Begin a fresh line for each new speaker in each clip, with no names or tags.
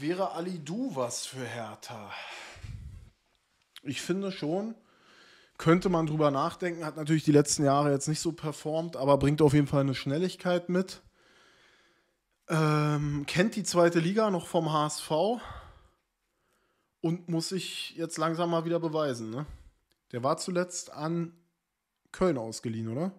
Wäre
Ali Du was für Hertha? Ich finde schon. Könnte man drüber nachdenken, hat natürlich die letzten Jahre jetzt nicht so performt, aber bringt auf jeden Fall eine Schnelligkeit mit. Ähm, kennt die zweite Liga noch vom HSV und muss sich jetzt langsam mal wieder beweisen. Ne? Der war zuletzt an Köln ausgeliehen, oder?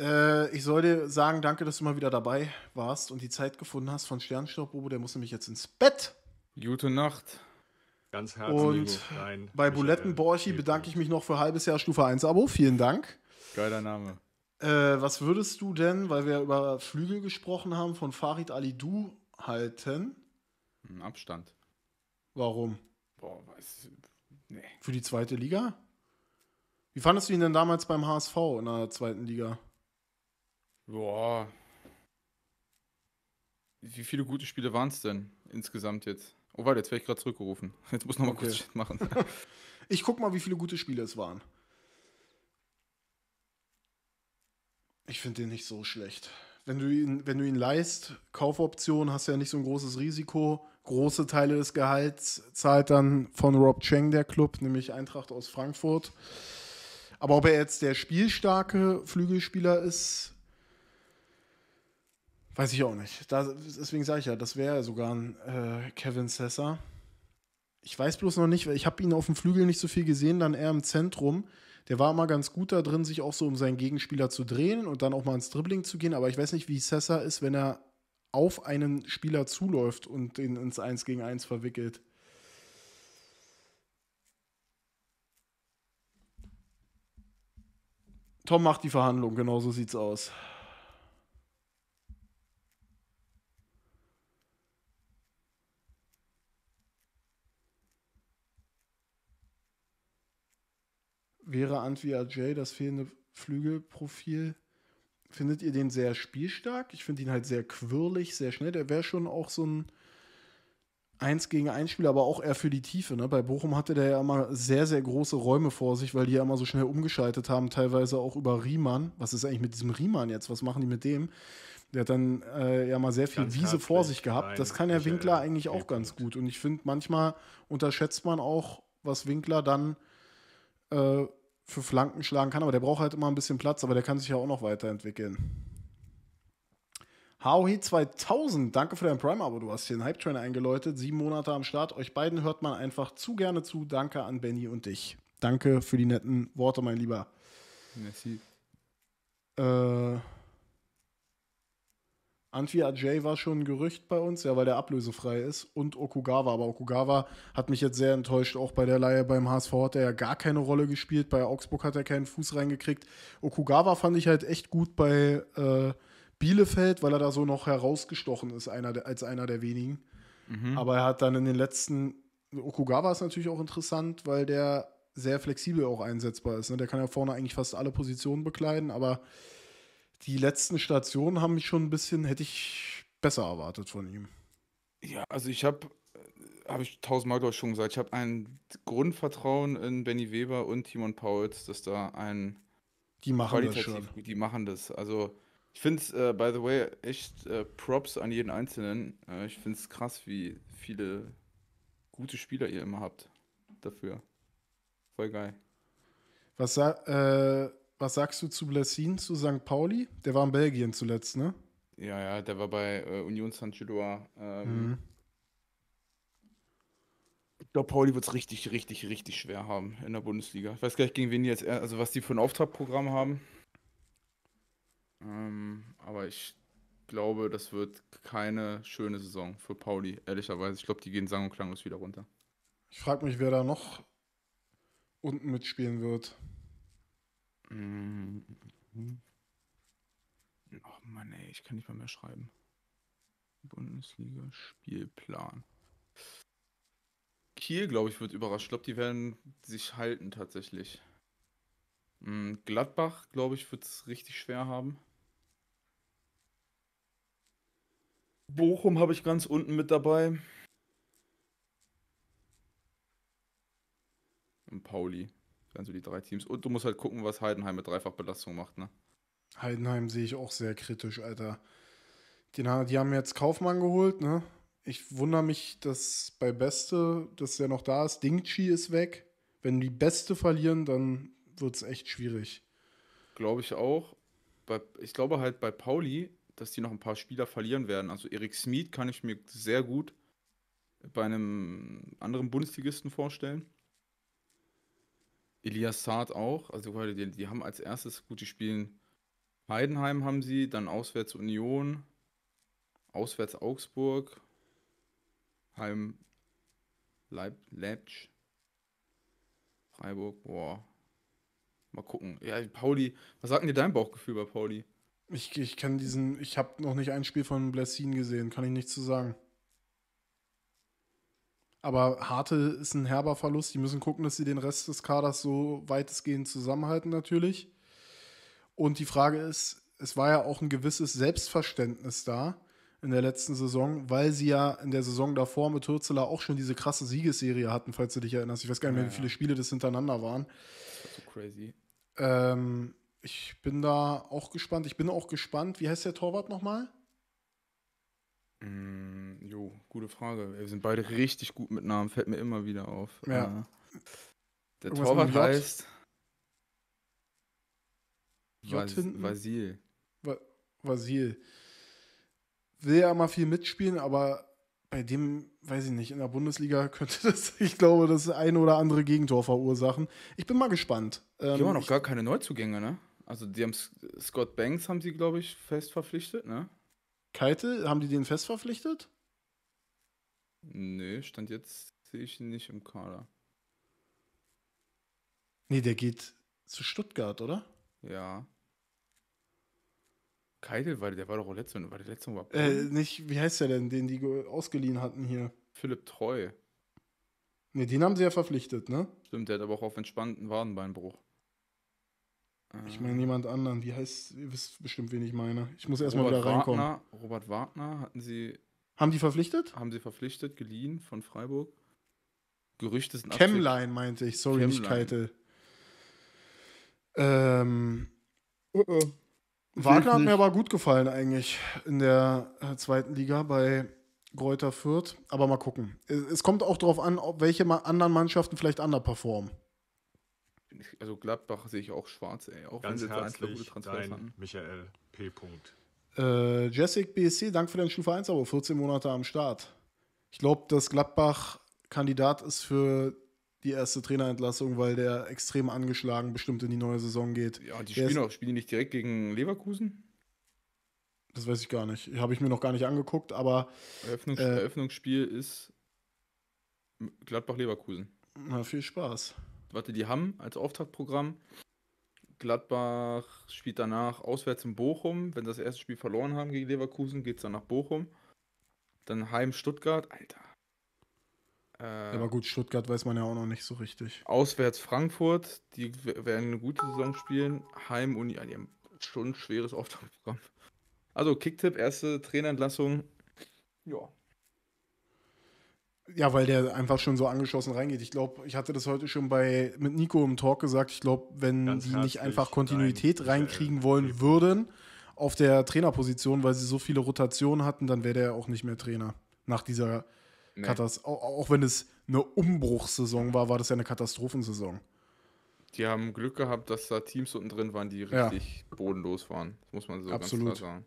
Äh, ich soll dir sagen, danke, dass du mal wieder dabei warst und die Zeit gefunden hast von Sternstaubbobo. Der muss nämlich jetzt ins Bett. Gute Nacht.
Ganz herzlich. Und Nein,
bei Bulettenborchi bedanke ich mich noch für halbes Jahr Stufe 1 Abo. Vielen Dank. Geiler Name. Äh, was würdest du denn, weil wir über Flügel gesprochen haben, von Farid Ali Du halten?
Ein hm, Abstand. Warum? Boah, weiß ich,
Nee. Für die zweite Liga? Wie fandest du ihn denn damals beim HSV in der zweiten Liga?
Boah. Wie viele gute Spiele waren es denn insgesamt jetzt? Oh, warte, jetzt werde ich gerade zurückgerufen. Jetzt muss ich nochmal okay. kurz machen. ich guck mal, wie viele gute Spiele es waren.
Ich finde den nicht so schlecht. Wenn du ihn, wenn du ihn leist, Kaufoption, hast du ja nicht so ein großes Risiko. Große Teile des Gehalts zahlt dann von Rob Cheng der Club, nämlich Eintracht aus Frankfurt. Aber ob er jetzt der spielstarke Flügelspieler ist, Weiß ich auch nicht. Da, deswegen sage ich ja, das wäre sogar ein äh, Kevin Sessa. Ich weiß bloß noch nicht, weil ich habe ihn auf dem Flügel nicht so viel gesehen, dann eher im Zentrum. Der war immer ganz gut da drin, sich auch so um seinen Gegenspieler zu drehen und dann auch mal ins Dribbling zu gehen. Aber ich weiß nicht, wie Sessa ist, wenn er auf einen Spieler zuläuft und den ins 1 gegen 1 verwickelt. Tom macht die Verhandlung, genau so sieht's aus. wäre Antwi Ajay das fehlende Flügelprofil. Findet ihr den sehr spielstark? Ich finde ihn halt sehr quirlig, sehr schnell. Der wäre schon auch so ein 1 gegen 1 Spieler, aber auch eher für die Tiefe. Ne? Bei Bochum hatte der ja immer sehr, sehr große Räume vor sich, weil die ja immer so schnell umgeschaltet haben, teilweise auch über Riemann. Was ist eigentlich mit diesem Riemann jetzt? Was machen die mit dem? Der hat dann äh, ja mal sehr viel ganz Wiese vor sich gehabt. das kann ja Winkler eigentlich auch ganz gut. Und ich finde, manchmal unterschätzt man auch, was Winkler dann äh, für Flanken schlagen kann, aber der braucht halt immer ein bisschen Platz, aber der kann sich ja auch noch weiterentwickeln. Haohi 2000, danke für dein Prime-Abo. Du hast hier einen Hype-Trainer eingeläutet. Sieben Monate am Start. Euch beiden hört man einfach zu gerne zu. Danke an Benny und dich. Danke für die netten Worte, mein Lieber. Merci. Äh, Antwi Ajay war schon ein Gerücht bei uns, ja, weil der ablösefrei ist. Und Okugawa. Aber Okugawa hat mich jetzt sehr enttäuscht. Auch bei der Laie beim HSV hat er ja gar keine Rolle gespielt. Bei Augsburg hat er keinen Fuß reingekriegt. Okugawa fand ich halt echt gut bei äh, Bielefeld, weil er da so noch herausgestochen ist einer, als einer der wenigen. Mhm. Aber er hat dann in den letzten. Okugawa ist natürlich auch interessant, weil der sehr flexibel auch einsetzbar ist. Ne? Der kann ja vorne eigentlich fast alle Positionen bekleiden, aber die letzten Stationen haben mich schon ein bisschen, hätte ich besser erwartet von ihm.
Ja, also ich habe, äh, habe ich tausendmal, glaube ich, schon gesagt, ich habe ein Grundvertrauen in Benny Weber und Timon Pauls, dass da ein. Die machen das schon. Die machen das. Also ich finde es, äh, by the way, echt äh, Props an jeden Einzelnen. Äh, ich finde es krass, wie viele gute Spieler ihr immer habt dafür. Voll geil.
Was sagt. Äh, was sagst du zu Blessin, zu St. Pauli? Der war in Belgien zuletzt, ne?
Ja, ja, der war bei äh, Union San Chiloa. Ähm, mhm. Ich glaube, Pauli wird es richtig, richtig, richtig schwer haben in der Bundesliga. Ich weiß gar nicht, gegen wen die jetzt, äh, also was die für ein Auftragprogramm haben. Ähm, aber ich glaube, das wird keine schöne Saison für Pauli, ehrlicherweise. Ich glaube, die gehen sang- und klanglos wieder runter.
Ich frage mich, wer da noch unten mitspielen wird.
Mhm. Oh Mann, ey, ich kann nicht mal mehr schreiben. Bundesliga Spielplan. Kiel, glaube ich, wird überrascht. Ich glaube, die werden sich halten tatsächlich. Mhm. Gladbach, glaube ich, wird es richtig schwer haben. Bochum habe ich ganz unten mit dabei. Und Pauli wären so also die drei Teams. Und du musst halt gucken, was Heidenheim mit Dreifachbelastung macht, ne?
Heidenheim sehe ich auch sehr kritisch, Alter. Die, die haben jetzt Kaufmann geholt, ne? Ich wundere mich, dass bei Beste, dass der noch da ist. Dingchi ist weg. Wenn die Beste verlieren, dann wird es echt schwierig.
Glaube ich auch. Bei, ich glaube halt bei Pauli, dass die noch ein paar Spieler verlieren werden. Also Erik Smith kann ich mir sehr gut bei einem anderen Bundesligisten vorstellen. Elias Saad auch. Also die, die haben als erstes, gute die spielen Heidenheim haben sie, dann auswärts Union, auswärts Augsburg, Heim Leipzig, Freiburg, boah. Mal gucken. Ja, Pauli, was sagt denn dir dein Bauchgefühl bei Pauli?
Ich, ich kenne diesen, ich habe noch nicht ein Spiel von Blessin gesehen, kann ich nichts zu sagen. Aber Harte ist ein herber Verlust. Die müssen gucken, dass sie den Rest des Kaders so weitestgehend zusammenhalten, natürlich. Und die Frage ist, es war ja auch ein gewisses Selbstverständnis da in der letzten Saison, weil sie ja in der Saison davor mit Hürzela auch schon diese krasse Siegesserie hatten, falls du dich erinnerst. Ich weiß gar nicht mehr, ja, wie viele Spiele das hintereinander waren.
Das so crazy.
Ähm, ich bin da auch gespannt. Ich bin auch gespannt. Wie heißt der Torwart nochmal?
Mm, jo, gute Frage. Wir sind beide richtig gut mit Namen, fällt mir immer wieder auf. Ja. Äh, der Irgendwas Torwart heißt. Vas Vasil.
Vasil. Will ja immer viel mitspielen, aber bei dem, weiß ich nicht, in der Bundesliga könnte das, ich glaube, das ein oder andere Gegentor verursachen. Ich bin mal gespannt. Ähm, die haben ähm, noch
gar keine Neuzugänge, ne? Also die haben Scott Banks haben sie, glaube ich, fest verpflichtet, ne? Keitel, haben die den fest verpflichtet? Nee, stand jetzt sehe ich ihn nicht im Kader. Nee, der geht zu Stuttgart, oder? Ja. Keitel, weil der war doch letzte, war der letzte Mal. Äh,
nicht, wie heißt der denn, den die ausgeliehen hatten hier?
Philipp Treu. Ne,
den haben sie ja verpflichtet, ne?
Stimmt, der hat aber auch auf entspannten Wadenbeinbruch. Ich ähm. meine
jemand anderen. Wie heißt, ihr wisst bestimmt, wen ich meine. Ich muss erstmal wieder reinkommen. Wagner,
Robert Wagner hatten sie. Haben die verpflichtet? Haben sie verpflichtet, geliehen von Freiburg. Gerüchte sind Chemline meinte ich, sorry, Chemline. nicht Keitel.
Ähm, uh -uh. Wagner hat mir aber gut gefallen eigentlich in der äh, zweiten Liga bei Greuther Fürth. Aber mal gucken. Es kommt auch darauf an, ob welche anderen Mannschaften vielleicht underperformen
also Gladbach sehe ich auch schwarz, ey. Auch Ganz wenn sie herzlich gute dein hatten. Michael P. Punkt.
Äh, Jessic BSC, danke für deinen Stufe 1, aber 14 Monate am Start. Ich glaube, dass Gladbach Kandidat ist für die erste Trainerentlassung, weil der extrem angeschlagen bestimmt in die neue Saison geht. Ja, die der spielen
auch, spielen die nicht direkt gegen Leverkusen?
Das weiß ich gar nicht. Habe ich mir noch gar nicht angeguckt, aber. Eröffnungs äh, Eröffnungsspiel
ist Gladbach-Leverkusen. Na, viel Spaß warte, die haben als Auftaktprogramm. Gladbach spielt danach auswärts in Bochum. Wenn sie das erste Spiel verloren haben gegen Leverkusen, geht es dann nach Bochum. Dann Heim Stuttgart, Alter. Äh, Aber
gut, Stuttgart weiß man ja auch noch nicht so richtig.
Auswärts Frankfurt, die werden eine gute Saison spielen. Heim Uni, die haben schon ein schweres Auftaktprogramm. Also Kicktipp, erste Trainerentlassung. Ja,
ja, weil der einfach schon so angeschossen reingeht. Ich glaube, ich hatte das heute schon bei mit Nico im Talk gesagt. Ich glaube, wenn Ganz die nicht einfach Kontinuität rein, reinkriegen wollen äh, würden auf der Trainerposition, weil sie so viele Rotationen hatten, dann wäre der auch nicht mehr Trainer nach dieser nee. Katastrophe. Auch, auch wenn es eine Umbruchssaison war, war das ja eine Katastrophensaison.
Die haben Glück gehabt, dass da Teams unten drin waren, die richtig ja. bodenlos waren. Das muss man so Absolut. ganz klar sagen.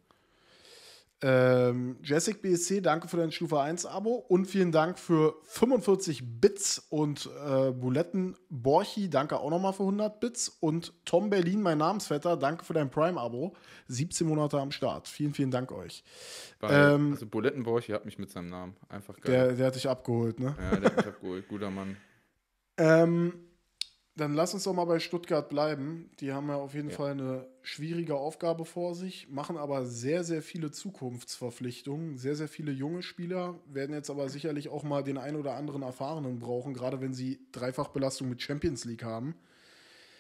Ähm, Jessic BSC, danke für dein Stufe 1-Abo und vielen Dank für 45 Bits und äh, Buletten. Borchi, danke auch nochmal für 100 Bits und Tom Berlin, mein Namensvetter, danke für dein Prime-Abo. 17 Monate am Start. Vielen, vielen Dank euch.
Weil, ähm, also Buletten Borchi hat mich mit seinem Namen einfach geil. Der, der hat dich abgeholt, ne? Ja, der hat mich abgeholt. Guter Mann.
Ähm, dann lass uns doch mal bei Stuttgart bleiben. Die haben ja auf jeden ja. Fall eine schwierige Aufgabe vor sich, machen aber sehr, sehr viele Zukunftsverpflichtungen. Sehr, sehr viele junge Spieler werden jetzt aber sicherlich auch mal den einen oder anderen Erfahrenen brauchen, gerade wenn sie Dreifachbelastung mit Champions League haben.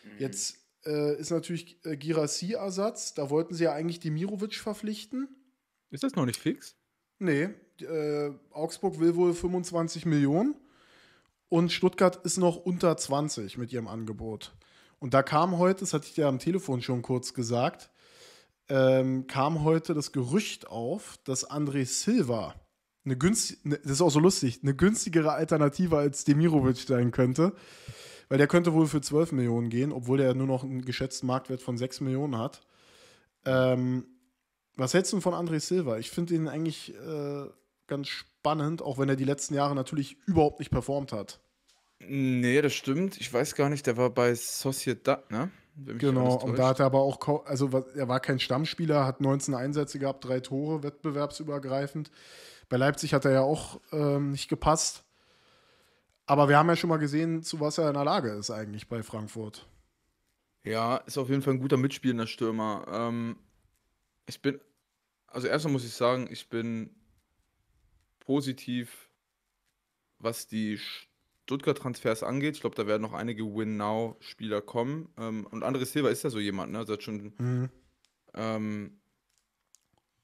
Mhm. Jetzt äh, ist natürlich äh, Girassi-Ersatz. Da wollten sie ja eigentlich Dimirovic verpflichten.
Ist das noch nicht fix?
Nee. Äh, Augsburg will wohl 25 Millionen. Und Stuttgart ist noch unter 20 mit ihrem Angebot. Und da kam heute, das hatte ich dir am Telefon schon kurz gesagt, ähm, kam heute das Gerücht auf, dass André Silva eine günstige, ne, das ist auch so lustig, eine günstigere Alternative als Demirovic sein könnte. Weil der könnte wohl für 12 Millionen gehen, obwohl der nur noch einen geschätzten Marktwert von 6 Millionen hat. Ähm, was hältst du von André Silva? Ich finde ihn eigentlich äh, ganz spannend, auch wenn er die letzten Jahre natürlich überhaupt nicht performt hat.
Nee, das stimmt. Ich weiß gar nicht, der war bei Sociedad, ne? Genau, und da hat er
aber auch, also er war kein Stammspieler, hat 19 Einsätze gehabt, drei Tore wettbewerbsübergreifend. Bei Leipzig hat er ja auch ähm, nicht gepasst. Aber wir haben ja schon mal gesehen, zu was er in der Lage ist eigentlich bei Frankfurt.
Ja, ist auf jeden Fall ein guter mitspielender Stürmer. Ähm, ich bin, also erstmal muss ich sagen, ich bin positiv, was die Stuttgart-Transfers angeht. Ich glaube, da werden noch einige Win-Now-Spieler kommen. Ähm, und Andres Silva ist ja so jemand, ne? Also hat schon, mhm. ähm,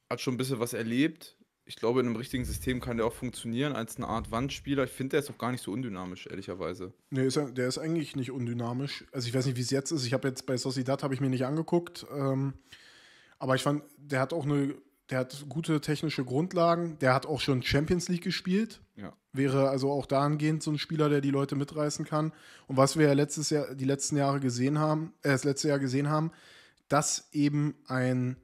hat schon ein bisschen was erlebt. Ich glaube, in einem richtigen System kann der auch funktionieren als eine Art Wandspieler. Ich finde, der ist auch gar nicht so undynamisch, ehrlicherweise.
Nee, ist, der ist eigentlich nicht undynamisch. Also ich weiß nicht, wie es jetzt ist. Ich habe jetzt bei Sociedad, habe ich mir nicht angeguckt. Ähm, aber ich fand, der hat auch eine der hat gute technische Grundlagen. Der hat auch schon Champions League gespielt. Ja. Wäre also auch dahingehend so ein Spieler, der die Leute mitreißen kann. Und was wir ja letztes Jahr, die letzten Jahre gesehen haben, äh, das letzte Jahr gesehen haben, dass eben ein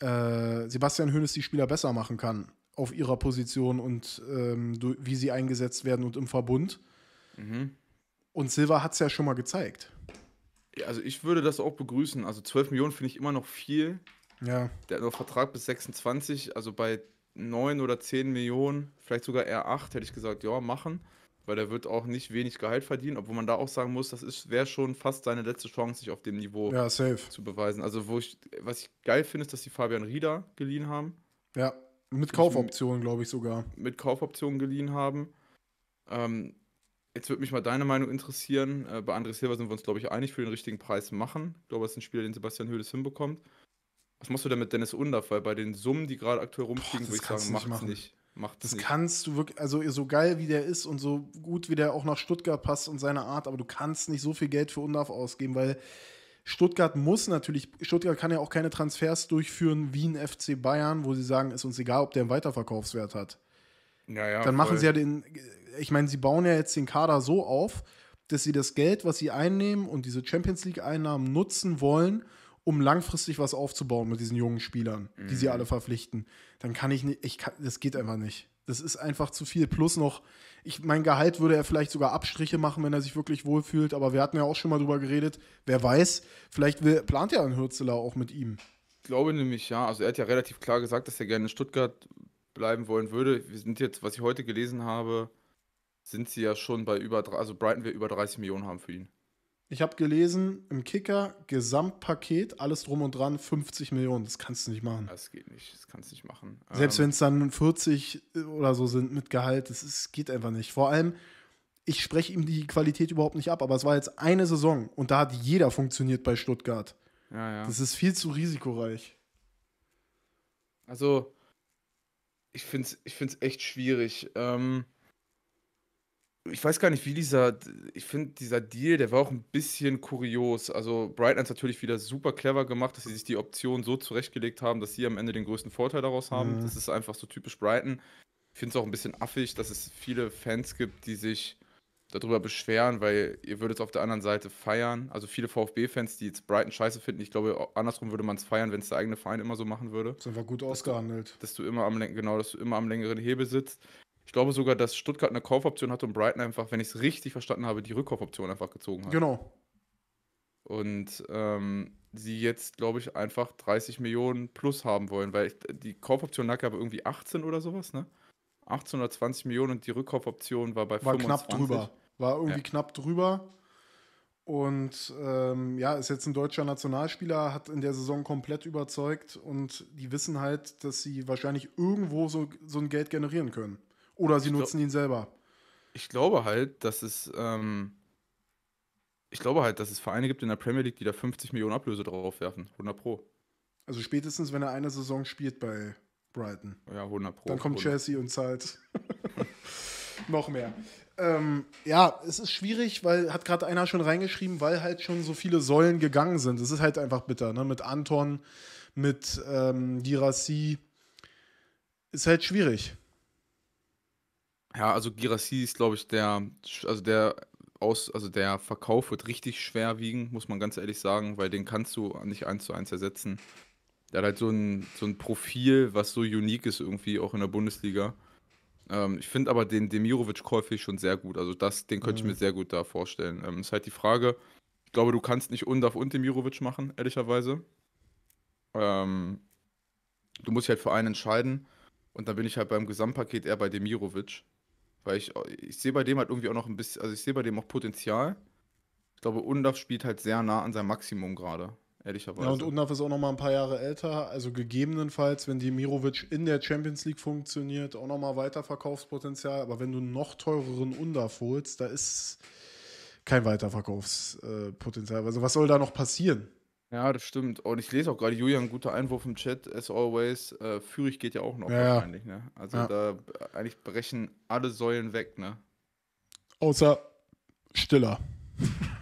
äh, Sebastian Hönes die Spieler besser machen kann auf ihrer Position und ähm, wie sie eingesetzt werden und im Verbund. Mhm. Und Silva hat es ja schon mal gezeigt.
also ich würde das auch begrüßen. Also 12 Millionen finde ich immer noch viel ja. Der hat noch Vertrag bis 26, also bei 9 oder 10 Millionen, vielleicht sogar eher 8, hätte ich gesagt, ja, machen. Weil der wird auch nicht wenig Gehalt verdienen, obwohl man da auch sagen muss, das wäre schon fast seine letzte Chance, sich auf dem Niveau ja, zu beweisen. Also, wo ich, was ich geil finde, ist, dass die Fabian Rieder geliehen haben. Ja,
mit Kaufoptionen, glaube ich sogar.
Mit Kaufoptionen geliehen haben. Ähm, Jetzt würde mich mal deine Meinung interessieren. Äh, bei André Silva sind wir uns, glaube ich, einig für den richtigen Preis machen. Ich glaube, das ist ein Spieler, den Sebastian Höhles hinbekommt. Was machst du denn mit Dennis Undaff? Weil bei den Summen, die gerade aktuell rumfliegen, würde ich sagen, macht's machen. nicht. Macht's das nicht.
kannst du wirklich, also so geil wie der ist und so gut wie der auch nach Stuttgart passt und seine Art, aber du kannst nicht so viel Geld für Undaff ausgeben, weil Stuttgart muss natürlich, Stuttgart kann ja auch keine Transfers durchführen wie ein FC Bayern, wo sie sagen, ist uns egal, ob der einen Weiterverkaufswert hat.
Naja, ja, Dann machen sie ja
den, ich meine, sie bauen ja jetzt den Kader so auf, dass sie das Geld, was sie einnehmen und diese Champions League-Einnahmen nutzen wollen, um langfristig was aufzubauen mit diesen jungen Spielern, mhm. die sie mhm. alle verpflichten, dann kann ich nicht, ich kann, das geht einfach nicht. Das ist einfach zu viel. Plus noch, ich, mein Gehalt würde er vielleicht sogar Abstriche machen, wenn er sich wirklich wohlfühlt. Aber wir hatten ja auch schon mal drüber geredet. Wer weiß, vielleicht will, plant ja ein Hürzeler auch mit ihm.
Ich glaube nämlich, ja. Also er hat ja relativ klar gesagt, dass er gerne in Stuttgart bleiben wollen würde. Wir sind jetzt, was ich heute gelesen habe, sind sie ja schon bei über, also Brighton wir über 30 Millionen haben für ihn.
Ich habe gelesen, im Kicker Gesamtpaket, alles drum und dran, 50 Millionen. Das kannst du nicht machen. Das geht nicht, das
kannst du nicht machen. Selbst ähm, wenn es
dann 40 äh, oder so sind mit Gehalt, das ist, geht einfach nicht. Vor allem, ich spreche ihm die Qualität überhaupt nicht ab, aber es war jetzt eine Saison und da hat jeder funktioniert bei Stuttgart. Ja, ja. Das ist viel zu risikoreich.
Also, ich finde es ich find's echt schwierig. Ähm, ich weiß gar nicht, wie dieser, ich finde, dieser Deal, der war auch ein bisschen kurios. Also Brighton hat es natürlich wieder super clever gemacht, dass sie sich die Option so zurechtgelegt haben, dass sie am Ende den größten Vorteil daraus haben. Mhm. Das ist einfach so typisch Brighton. Ich finde es auch ein bisschen affig, dass es viele Fans gibt, die sich darüber beschweren, weil ihr würdet es auf der anderen Seite feiern. Also viele VfB-Fans, die jetzt Brighton scheiße finden, ich glaube, andersrum würde man es feiern, wenn es der eigene Verein immer so machen würde. Das ist einfach gut dass ausgehandelt. Du, dass du immer am, genau, dass du immer am längeren Hebel sitzt. Ich glaube sogar, dass Stuttgart eine Kaufoption hatte und Brighton einfach, wenn ich es richtig verstanden habe, die Rückkaufoption einfach gezogen hat. Genau. Und ähm, sie jetzt, glaube ich, einfach 30 Millionen plus haben wollen, weil ich, die Kaufoption lag aber irgendwie 18 oder sowas, ne? 18 oder 20 Millionen und die Rückkaufoption war bei war 25. War knapp drüber. War irgendwie ja.
knapp drüber. Und ähm, ja, ist jetzt ein deutscher Nationalspieler, hat in der Saison komplett überzeugt und die wissen halt, dass sie wahrscheinlich irgendwo so, so ein Geld generieren können. Oder sie ich nutzen ihn selber.
Ich glaube halt, dass es. Ähm, ich glaube halt, dass es Vereine gibt in der Premier League, die da 50 Millionen Ablöse drauf werfen. 100 Pro.
Also spätestens, wenn er eine Saison spielt bei Brighton.
Ja, 100 Pro. Dann kommt 100. Chelsea
und zahlt noch mehr. Ähm, ja, es ist schwierig, weil hat gerade einer schon reingeschrieben, weil halt schon so viele Säulen gegangen sind. Es ist halt einfach bitter, ne? Mit Anton, mit ähm, Dirassi. Ist halt schwierig.
Ja, also Girassi ist, glaube ich, der, also der aus, also der Verkauf wird richtig schwer wiegen, muss man ganz ehrlich sagen, weil den kannst du nicht eins zu eins ersetzen. Der hat halt so ein, so ein Profil, was so unique ist irgendwie, auch in der Bundesliga. Ähm, ich finde aber den Demirovic käufig schon sehr gut. Also das, den könnte mhm. ich mir mhm. sehr gut da vorstellen. Ähm, ist halt die Frage, ich glaube, du kannst nicht Undav und Demirovic machen, ehrlicherweise. Ähm, du musst dich halt für einen entscheiden. Und dann bin ich halt beim Gesamtpaket eher bei Demirovic. Weil ich, ich sehe bei dem halt irgendwie auch noch ein bisschen, also ich sehe bei dem auch Potenzial. Ich glaube, Undaf spielt halt sehr nah an seinem Maximum gerade, ehrlicherweise. Ja, und
Undaf ist auch noch mal ein paar Jahre älter. Also gegebenenfalls, wenn die Mirovic in der Champions League funktioniert, auch noch mal Weiterverkaufspotenzial. Aber wenn du noch teureren Undaf holst, da ist kein Weiterverkaufspotenzial. Also was soll da noch passieren?
Ja, das stimmt. Und ich lese auch gerade Julian, guter Einwurf im Chat, as always. Äh, Führig geht ja auch noch Ja, ja. wahrscheinlich, ne? Also Ja. da eigentlich brechen alle Säulen weg, ne?
Außer Stiller.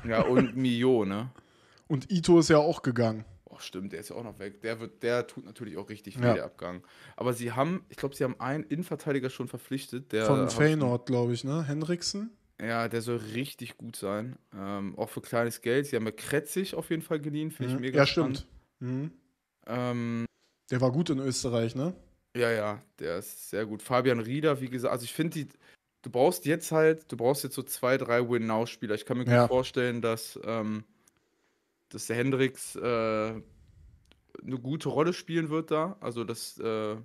Ja, und Mio, ne?
Und Ito ist ja auch gegangen.
Oh, stimmt, der ist ja auch noch weg. Der wird, der tut natürlich auch richtig viel, Ja. der Abgang. Aber sie haben, ich glaube, sie haben einen Innenverteidiger schon verpflichtet, der Von Feyenoord,
glaube ich, ne? Henriksen.
Ja, der soll richtig gut sein. Ähm, auch für kleines Geld. Sie haben ja Kretzig auf jeden Fall geliehen, finde mhm. ich mega Ja, stimmt.
Mhm. Ähm, der war gut in Österreich, ne?
Ja, ja, der ist sehr gut. Fabian Rieder, wie gesagt, also ich finde du brauchst jetzt halt, du brauchst jetzt so zwei, drei Win-Now-Spieler. Ich kann mir ja. gut vorstellen, dass, ähm, dass der Hendrix äh, eine gute Rolle spielen wird da. Also, dass äh,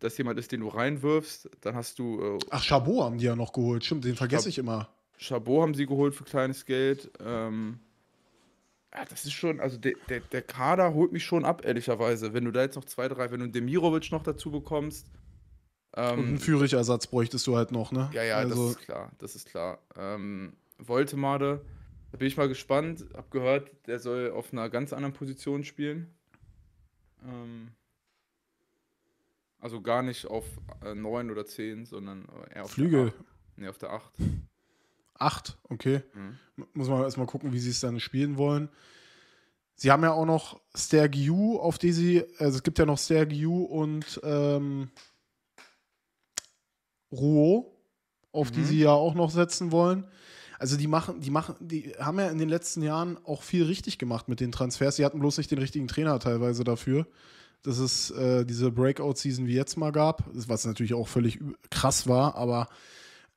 das jemand ist, den du reinwirfst. Dann hast du. Äh,
Ach, Chabot haben die ja noch geholt. Stimmt, den vergesse Chab ich immer.
Chabot haben sie geholt für kleines Geld. Ähm, ja, das ist schon, also der, der, der Kader holt mich schon ab, ehrlicherweise. Wenn du da jetzt noch zwei, drei, wenn du einen Demirovic noch dazu bekommst. Ähm, Und einen
Führerersatz bräuchtest du halt noch, ne? Ja, ja, also. das
ist klar, das ist klar. Ähm, Woltemade, da bin ich mal gespannt. Hab gehört, der soll auf einer ganz anderen Position spielen. Ähm, also gar nicht auf äh, 9 oder 10, sondern äh, eher auf Flügel. Der nee, auf der 8.
8, okay. Mhm. Muss man erstmal gucken, wie sie es dann spielen wollen. Sie haben ja auch noch Stergiu, auf die sie, also es gibt ja noch Stergiu und ähm, Rouault, auf mhm. die sie ja auch noch setzen wollen. Also die machen, die machen, die haben ja in den letzten Jahren auch viel richtig gemacht mit den Transfers. Sie hatten bloß nicht den richtigen Trainer teilweise dafür dass es äh, diese Breakout-Season wie jetzt mal gab, was natürlich auch völlig krass war, aber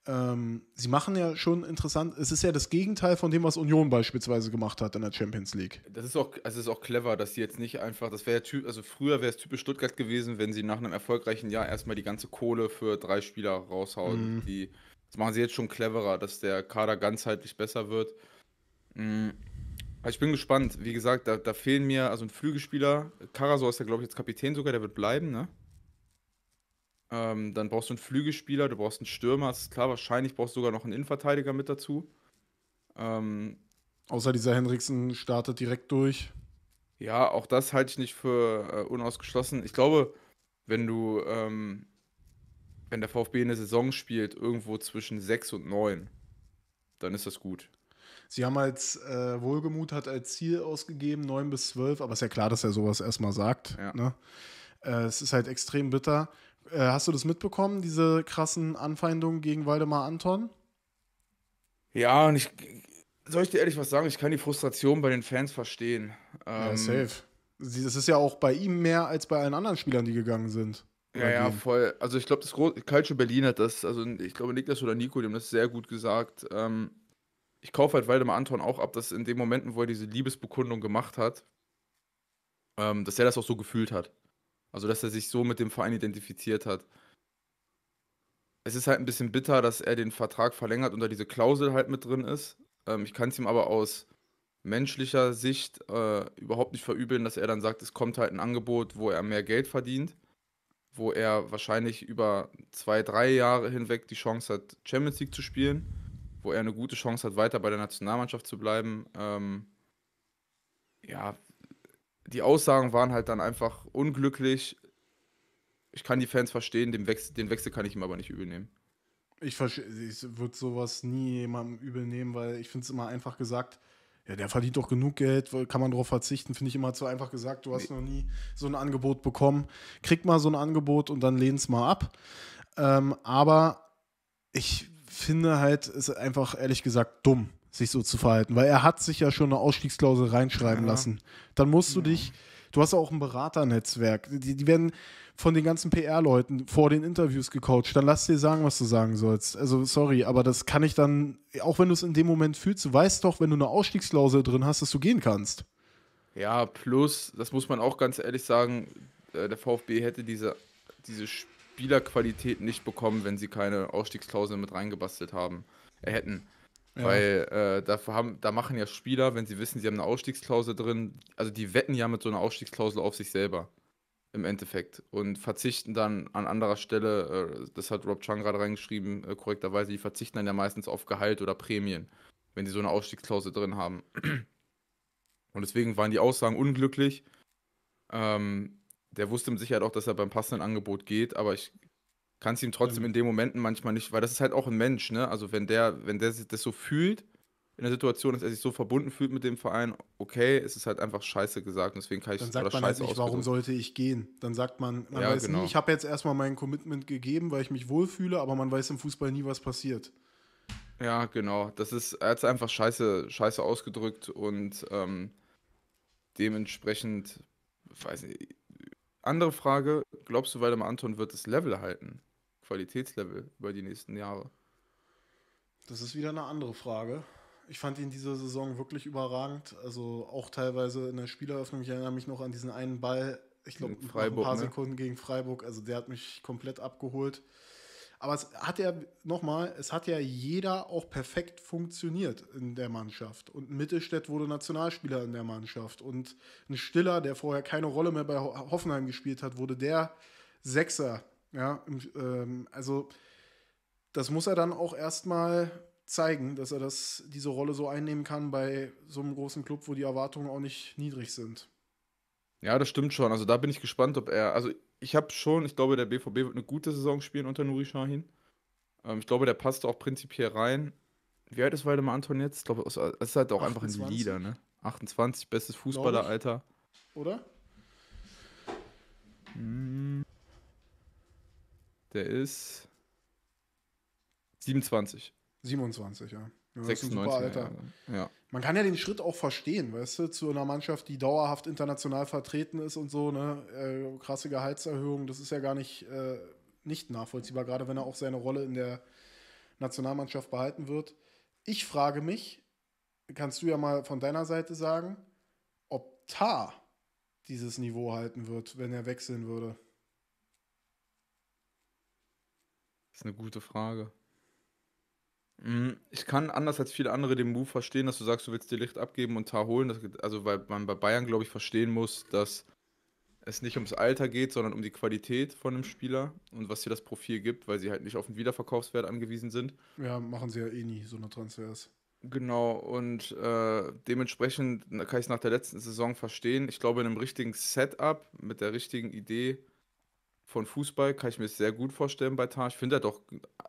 ähm, sie machen ja schon interessant, es ist ja das Gegenteil von dem, was Union beispielsweise gemacht hat in der Champions League.
Das ist auch, also ist auch clever, dass sie jetzt nicht einfach, das wäre ja, also früher wäre es typisch Stuttgart gewesen, wenn sie nach einem erfolgreichen Jahr erstmal die ganze Kohle für drei Spieler raushauen. Mhm. Die, das machen sie jetzt schon cleverer, dass der Kader ganzheitlich besser wird. Mhm. Also ich bin gespannt. Wie gesagt, da, da fehlen mir also ein Flügelspieler. Karaso ist ja, glaube ich, jetzt Kapitän sogar, der wird bleiben, ne? Ähm, dann brauchst du einen Flügelspieler, du brauchst einen Stürmer, das ist klar. Wahrscheinlich brauchst du sogar noch einen Innenverteidiger mit dazu. Ähm,
Außer dieser Hendriksen startet direkt durch.
Ja, auch das halte ich nicht für äh, unausgeschlossen. Ich glaube, wenn du, ähm, wenn der VfB eine Saison spielt, irgendwo zwischen 6 und 9, dann ist das gut.
Sie haben als äh, Wohlgemut hat als Ziel ausgegeben 9 bis 12, aber ist ja klar, dass er sowas erstmal sagt. Ja. Ne? Äh, es ist halt extrem bitter. Äh, hast du das mitbekommen, diese krassen Anfeindungen gegen Waldemar Anton?
Ja, und ich soll ich dir ehrlich was sagen, ich kann die Frustration bei den Fans verstehen. Ähm, ja, safe.
Das ist ja auch bei ihm mehr als bei allen anderen Spielern, die gegangen sind. Ja, ja,
voll. Also ich glaube, das Kaltsche Berlin hat das, also ich glaube, Niklas oder Nico, die haben das sehr gut gesagt. Ähm, ich kaufe halt Waldemar Anton auch ab, dass in den Momenten, wo er diese Liebesbekundung gemacht hat, ähm, dass er das auch so gefühlt hat. Also, dass er sich so mit dem Verein identifiziert hat. Es ist halt ein bisschen bitter, dass er den Vertrag verlängert und da diese Klausel halt mit drin ist. Ähm, ich kann es ihm aber aus menschlicher Sicht äh, überhaupt nicht verübeln, dass er dann sagt, es kommt halt ein Angebot, wo er mehr Geld verdient, wo er wahrscheinlich über zwei, drei Jahre hinweg die Chance hat, Champions League zu spielen wo er eine gute Chance hat, weiter bei der Nationalmannschaft zu bleiben. Ähm, ja, die Aussagen waren halt dann einfach unglücklich. Ich kann die Fans verstehen, den Wechsel, den Wechsel kann ich ihm aber nicht übel nehmen.
Ich, ich würde sowas nie jemandem übel nehmen, weil ich finde es immer einfach gesagt, ja, der verdient doch genug Geld, kann man darauf verzichten, finde ich immer zu einfach gesagt, du hast nee. noch nie so ein Angebot bekommen. Krieg mal so ein Angebot und dann lehn es mal ab. Ähm, aber ich finde halt, ist einfach ehrlich gesagt dumm, sich so zu verhalten, weil er hat sich ja schon eine Ausstiegsklausel reinschreiben ja. lassen. Dann musst du ja. dich, du hast auch ein Beraternetzwerk, die, die werden von den ganzen PR-Leuten vor den Interviews gecoacht, dann lass dir sagen, was du sagen sollst. Also sorry, aber das kann ich dann, auch wenn du es in dem Moment fühlst, du weißt doch, wenn du eine Ausstiegsklausel drin hast, dass du gehen kannst.
Ja, plus, das muss man auch ganz ehrlich sagen, äh, der VfB hätte diese, diese Spiel Spielerqualität nicht bekommen, wenn sie keine Ausstiegsklausel mit reingebastelt haben, äh, hätten. Ja. Weil äh, dafür haben, da machen ja Spieler, wenn sie wissen, sie haben eine Ausstiegsklausel drin, also die wetten ja mit so einer Ausstiegsklausel auf sich selber im Endeffekt und verzichten dann an anderer Stelle, äh, das hat Rob Chang gerade reingeschrieben, äh, korrekterweise, die verzichten dann ja meistens auf Gehalt oder Prämien, wenn die so eine Ausstiegsklausel drin haben. Und deswegen waren die Aussagen unglücklich. Ähm, der wusste mit Sicherheit auch, dass er beim passenden Angebot geht, aber ich kann es ihm trotzdem in den Momenten manchmal nicht, weil das ist halt auch ein Mensch, ne? Also wenn der, wenn der das so fühlt, in der Situation, dass er sich so verbunden fühlt mit dem Verein, okay, es ist halt einfach scheiße gesagt, deswegen kann ich Dann sagt man halt nicht, warum sollte
ich gehen? Dann sagt man, man ja, weiß genau. nie, ich habe jetzt erstmal mein Commitment gegeben, weil ich mich wohlfühle, aber man weiß im Fußball nie, was passiert.
Ja, genau. Das ist, er hat es einfach scheiße, scheiße ausgedrückt und ähm, dementsprechend, weiß nicht, andere Frage, glaubst du, weil Waldemar Anton wird das Level halten? Qualitätslevel über die nächsten Jahre?
Das ist wieder eine andere Frage. Ich fand ihn diese Saison wirklich überragend. Also auch teilweise in der Spieleröffnung. Ich erinnere mich noch an diesen einen Ball, ich glaube, ein paar ne? Sekunden gegen Freiburg. Also der hat mich komplett abgeholt. Aber es hat ja, nochmal, es hat ja jeder auch perfekt funktioniert in der Mannschaft. Und Mittelstädt wurde Nationalspieler in der Mannschaft. Und ein Stiller, der vorher keine Rolle mehr bei Hoffenheim gespielt hat, wurde der Sechser. Ja, ähm, also das muss er dann auch erstmal zeigen, dass er das, diese Rolle so einnehmen kann bei so einem großen Club, wo die Erwartungen auch nicht niedrig
sind. Ja, das stimmt schon. Also da bin ich gespannt, ob er, also ich habe schon, ich glaube, der BVB wird eine gute Saison spielen unter Nuri Sahin. Ähm, ich glaube, der passt auch prinzipiell rein. Wie alt ist Waldemar Anton jetzt? Ich glaube, es ist halt auch 28. einfach ein Leader, ne? 28, bestes Fußballeralter. Oder? Hm. Der ist 27.
27, ja.
ja 96, Alter. Ja. ja
man kann ja den Schritt auch verstehen, weißt du, zu einer Mannschaft, die dauerhaft international vertreten ist und so, ne, äh, krasse Gehaltserhöhung, das ist ja gar nicht, äh, nicht nachvollziehbar, gerade wenn er auch seine Rolle in der Nationalmannschaft behalten wird. Ich frage mich, kannst du ja mal von deiner Seite sagen, ob Tar dieses Niveau halten wird, wenn er wechseln würde?
Das ist eine gute Frage. Mhm. Ich kann anders als viele andere den Move verstehen, dass du sagst, du willst dir Licht abgeben und Tar holen. Das, also, weil man bei Bayern, glaube ich, verstehen muss, dass es nicht ums Alter geht, sondern um die Qualität von einem Spieler und was dir das Profil gibt, weil sie halt nicht auf den Wiederverkaufswert angewiesen sind.
Ja, machen sie ja eh nie so eine
Transfers. Genau, und äh, dementsprechend kann ich es nach der letzten Saison verstehen. Ich glaube, in einem richtigen Setup, mit der richtigen Idee, von Fußball kann ich mir sehr gut vorstellen bei Tar. Ich finde, er hat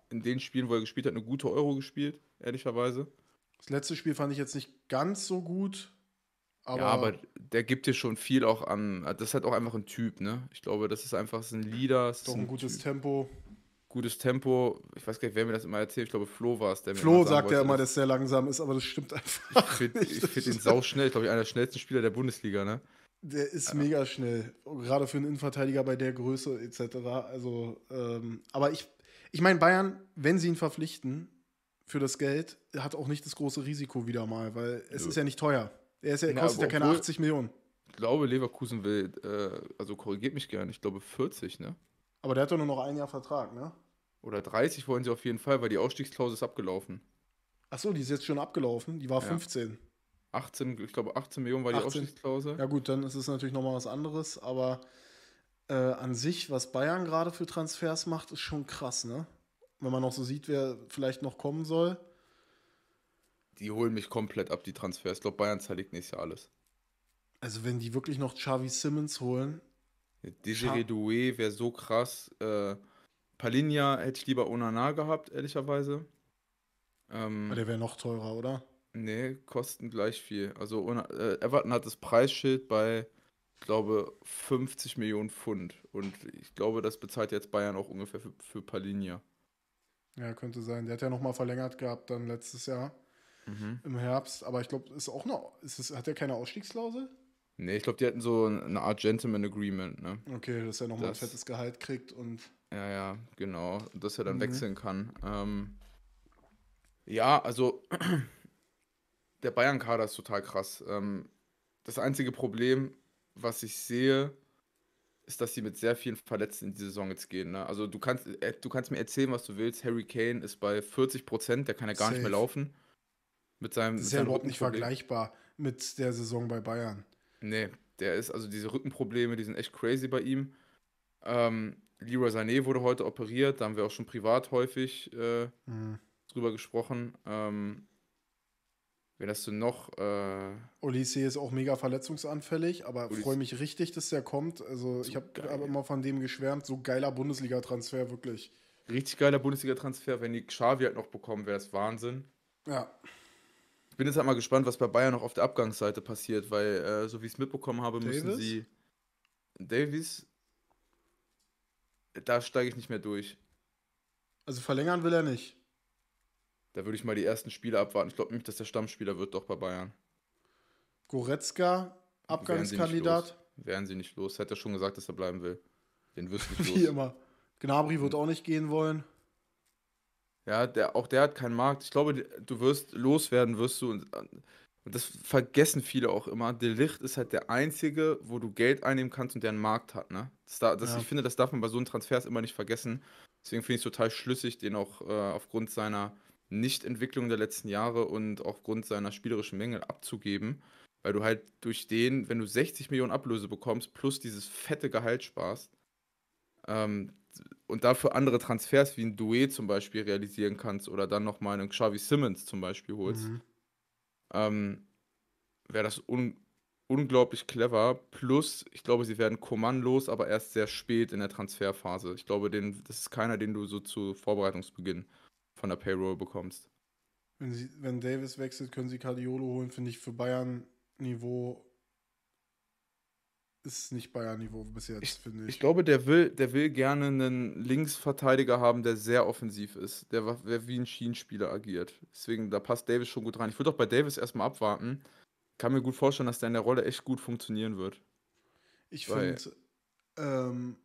in den Spielen, wo er gespielt hat, eine gute Euro gespielt, ehrlicherweise.
Das letzte Spiel fand ich jetzt nicht ganz so gut, aber. Ja, aber
der gibt dir schon viel auch an. Das hat auch einfach ein Typ, ne? Ich glaube, das ist einfach so ein Leader. Doch ein, ein, gutes typ. Tempo. Gutes Tempo. Ich weiß gar nicht, wer mir das immer erzählt. Ich glaube, Flo war es, der Flo mir sagt ja immer,
dass sehr langsam ist, aber das stimmt einfach. Ich finde find ihn
sauschnell. Ich glaube, einer der schnellsten Spieler der Bundesliga, ne?
Der ist ja. mega schnell. Gerade für einen Innenverteidiger bei der Größe etc. Also, ähm, aber ich, ich meine, Bayern, wenn sie ihn verpflichten für das Geld, hat auch nicht das große Risiko wieder mal, weil es ja. ist ja nicht teuer. Er ist ja, Na, kostet ja keine 80
Millionen. Ich glaube, Leverkusen will, äh, also korrigiert mich gerne, ich glaube 40, ne?
Aber der hat doch nur noch ein Jahr Vertrag, ne?
Oder 30 wollen sie auf jeden Fall, weil die Ausstiegsklausel ist abgelaufen.
Ach so, die ist jetzt schon abgelaufen. Die war ja.
15. 18, ich glaube 18 Millionen war die 18.
Ausstiegsklausel. Ja gut, dann ist es natürlich nochmal was anderes, aber äh, an sich, was Bayern gerade für Transfers macht, ist schon krass, ne? Wenn man noch so sieht, wer vielleicht noch kommen soll.
Die holen mich komplett ab, die Transfers. Ich glaube, Bayern zerlegt nächstes Jahr alles.
Also wenn die wirklich noch Xavi Simmons holen.
Ja, Desiree Doué wäre so krass. Äh, Palinja hätte ich lieber Onana gehabt, ehrlicherweise. Ähm, Aber der wäre noch teurer, oder? Nee, kosten gleich viel. Also äh, Everton hat das Preisschild bei, ich glaube, 50 Millionen Pfund. Und ich glaube, das bezahlt jetzt Bayern auch ungefähr für, für Palinha.
Ja, könnte sein. Der hat ja nochmal verlängert gehabt dann letztes Jahr Mhm. im Herbst. Aber ich glaube, ist auch noch. Ist es, hat er keine Ausstiegsklausel?
Nee, ich glaube, die hatten so eine Art Gentleman Agreement, ne?
Okay, dass er nochmal ein fettes Gehalt kriegt und.
Ja, ja, genau. Dass er dann Mhm. wechseln kann. Ähm, ja, also der Bayern-Kader ist total krass. Ähm, das einzige Problem, was ich sehe, ist, dass sie mit sehr vielen Verletzten in die Saison jetzt gehen. Ne? Also du kannst, äh, du kannst mir erzählen, was du willst. Harry Kane ist bei 40 Prozent, der kann ja gar Safe. nicht mehr laufen. Mit seinem, das ist ja überhaupt nicht
vergleichbar mit der Saison bei Bayern.
Nee, der ist, also diese Rückenprobleme, die sind echt crazy bei ihm. Ähm, Leroy Sané wurde heute operiert, da haben wir auch schon privat häufig äh, mhm. drüber gesprochen. Ähm, Wen hast du noch? Äh
Olysee ist auch mega verletzungsanfällig, aber freue mich richtig, dass der kommt. Also, so ich habe immer von dem geschwärmt. So geiler Bundesliga-Transfer,
wirklich. Richtig geiler Bundesliga-Transfer. Wenn die Xavi halt noch bekommen, wäre das Wahnsinn. Ja. Ich bin jetzt halt mal gespannt, was bei Bayern noch auf der Abgangsseite passiert, weil, äh, so wie ich es mitbekommen habe, Davis? müssen sie. Davies. Da steige ich nicht mehr durch. Also, verlängern will er nicht. Da würde ich mal die ersten Spiele abwarten. Ich glaube nämlich, dass der Stammspieler wird doch bei Bayern.
Goretzka, Abgangskandidat.
Wären sie nicht los. Hätte er schon gesagt, dass er bleiben will. Den wirst du nicht Wie los. immer. Gnabri mhm. wird auch nicht gehen wollen. Ja, der, auch der hat keinen Markt. Ich glaube, du wirst loswerden, wirst du. Und, und das vergessen viele auch immer. Licht ist halt der einzige, wo du Geld einnehmen kannst und der einen Markt hat. Ne? Das, das ja. Ich finde, das darf man bei so einem Transfers immer nicht vergessen. Deswegen finde ich es total schlüssig, den auch äh, aufgrund seiner nicht-Entwicklung der letzten Jahre und aufgrund seiner spielerischen Mängel abzugeben, weil du halt durch den, wenn du 60 Millionen Ablöse bekommst, plus dieses fette Gehalt sparst ähm, und dafür andere Transfers wie ein Duet zum Beispiel realisieren kannst oder dann nochmal einen Xavi Simmons zum Beispiel holst, mhm. ähm, wäre das un unglaublich clever. Plus, ich glaube, sie werden kommandlos, aber erst sehr spät in der Transferphase. Ich glaube, den, das ist keiner, den du so zu Vorbereitungsbeginn von der Payroll bekommst.
Wenn, sie, wenn Davis wechselt, können sie Cardiolo holen, finde ich für Bayern-Niveau ist nicht Bayern-Niveau bis jetzt, ich, finde ich. Ich glaube,
der will, der will gerne einen Linksverteidiger haben, der sehr offensiv ist, der, der wie ein Schienenspieler agiert. Deswegen, da passt Davis schon gut rein. Ich würde auch bei Davis erstmal abwarten. Kann mir gut vorstellen, dass der in der Rolle echt gut funktionieren wird. Ich finde,
ähm,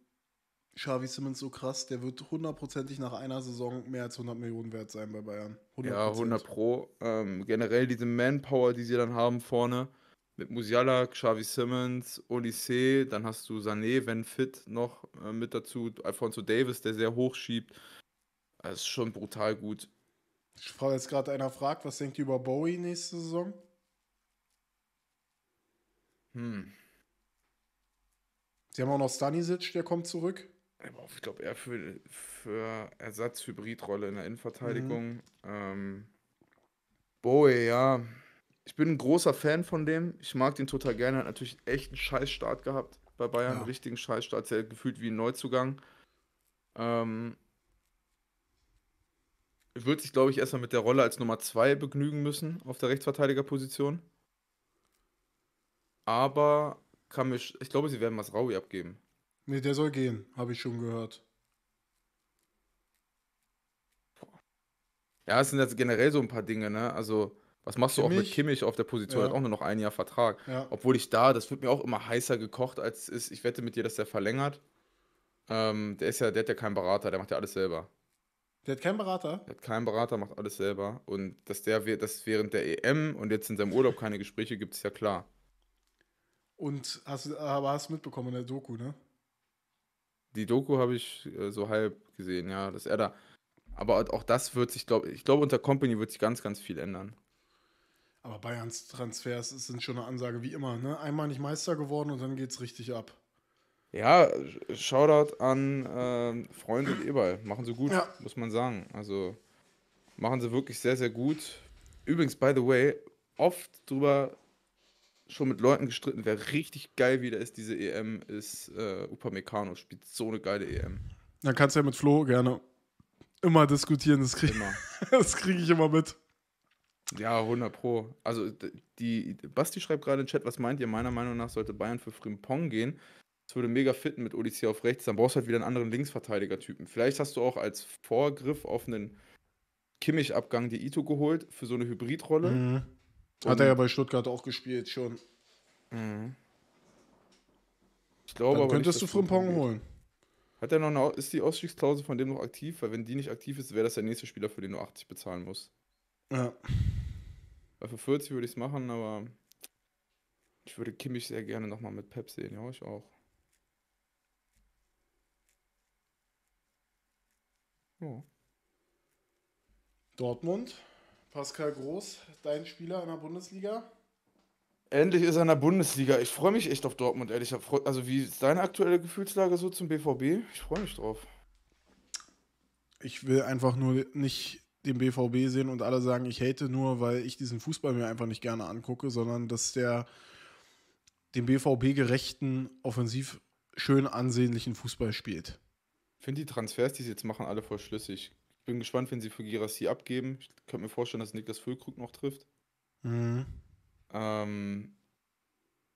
Xavi Simmons so krass, der wird hundertprozentig nach einer Saison mehr als 100 Millionen wert sein bei Bayern. 100%. Ja, 100
Pro. Ähm, generell diese Manpower, die sie dann haben vorne, mit Musiala, Xavi Simmons, Odyssee, dann hast du Sané, wenn fit, noch äh, mit dazu, Alfonso Davis, der sehr hoch schiebt. Das ist schon brutal gut.
Ich frage jetzt gerade einer fragt, was denkt ihr über Bowie nächste Saison? Hm. Sie haben auch noch Stanisic, der kommt zurück
ich glaube eher für, für Ersatzhybridrolle in der Innenverteidigung. Mhm. Ähm, Boy, ja. Ich bin ein großer Fan von dem. Ich mag den total gerne. Hat natürlich echt einen Scheißstart gehabt bei Bayern. Ja. Einen richtigen Scheißstart. Sehr gefühlt wie ein Neuzugang. Ähm, wird sich, glaube ich, erstmal mit der Rolle als Nummer 2 begnügen müssen auf der Rechtsverteidigerposition. Aber kann mich, ich glaube, sie werden Masraui abgeben.
Nee, der soll gehen, habe ich schon gehört.
Ja, es sind jetzt generell so ein paar Dinge, ne? Also, was machst Kimmich? du auch mit Kimmich auf der Position? Ja. Hat auch nur noch ein Jahr Vertrag. Ja. Obwohl ich da, das wird mir auch immer heißer gekocht, als es ist. Ich wette mit dir, dass der verlängert. Ähm, der ist ja, der hat ja keinen Berater, der macht ja alles selber. Der hat keinen Berater? Der hat keinen Berater, macht alles selber. Und dass der dass während der EM und jetzt in seinem Urlaub keine Gespräche gibt, ist ja klar.
Und hast aber hast mitbekommen in der Doku, ne?
die Doku habe ich äh, so halb gesehen, ja, dass er da. Aber auch das wird sich, glaube ich, glaube, unter Company wird sich ganz, ganz viel ändern.
Aber Bayerns Transfers sind schon eine Ansage wie immer, ne? Einmal nicht Meister geworden und dann geht es richtig ab.
Ja, Shoutout an äh, Freund und Eberl. Machen sie gut, ja. muss man sagen. Also machen sie wirklich sehr, sehr gut. Übrigens, by the way, oft drüber schon mit Leuten gestritten, wer richtig geil wieder ist, diese EM, ist äh, Upamecano. Spielt so eine geile EM.
Dann kannst du ja mit Flo gerne immer diskutieren. Das kriege krieg ich immer mit.
Ja, 100 Pro. Also, die, Basti schreibt gerade im Chat, was meint ihr? Meiner Meinung nach sollte Bayern für Frimpong gehen. Das würde mega fitten mit Odyssee auf rechts. Dann brauchst du halt wieder einen anderen Linksverteidiger-Typen. Vielleicht hast du auch als Vorgriff auf einen Kimmich-Abgang die Ito geholt für so eine Hybridrolle. Mhm. Hat er ja bei Stuttgart auch gespielt schon. Mhm. Ich glaube, Dann aber könntest nicht, du Frimpong holen. Hat er noch eine, ist die Ausstiegsklausel von dem noch aktiv? Weil wenn die nicht aktiv ist, wäre das der nächste Spieler, für den du 80 bezahlen musst. Ja. Weil für 40 würde ich es machen, aber ich würde Kimmich sehr gerne nochmal mit Pep sehen. Ja, ich auch. Oh. Dortmund?
Pascal Groß, dein Spieler in der Bundesliga?
Endlich ist er in der Bundesliga. Ich freue mich echt auf Dortmund, ehrlich. Also, wie ist deine aktuelle Gefühlslage so zum BVB? Ich freue mich drauf.
Ich will einfach nur nicht den BVB sehen und alle sagen, ich hate nur, weil ich diesen Fußball mir einfach nicht gerne angucke, sondern dass der dem BVB gerechten, offensiv schön ansehnlichen Fußball spielt.
Ich finde die Transfers, die sie jetzt machen, alle voll schlüssig bin gespannt, wenn sie für Girassi abgeben. Ich könnte mir vorstellen, dass Niklas Füllkrug noch trifft. Mhm. Ähm,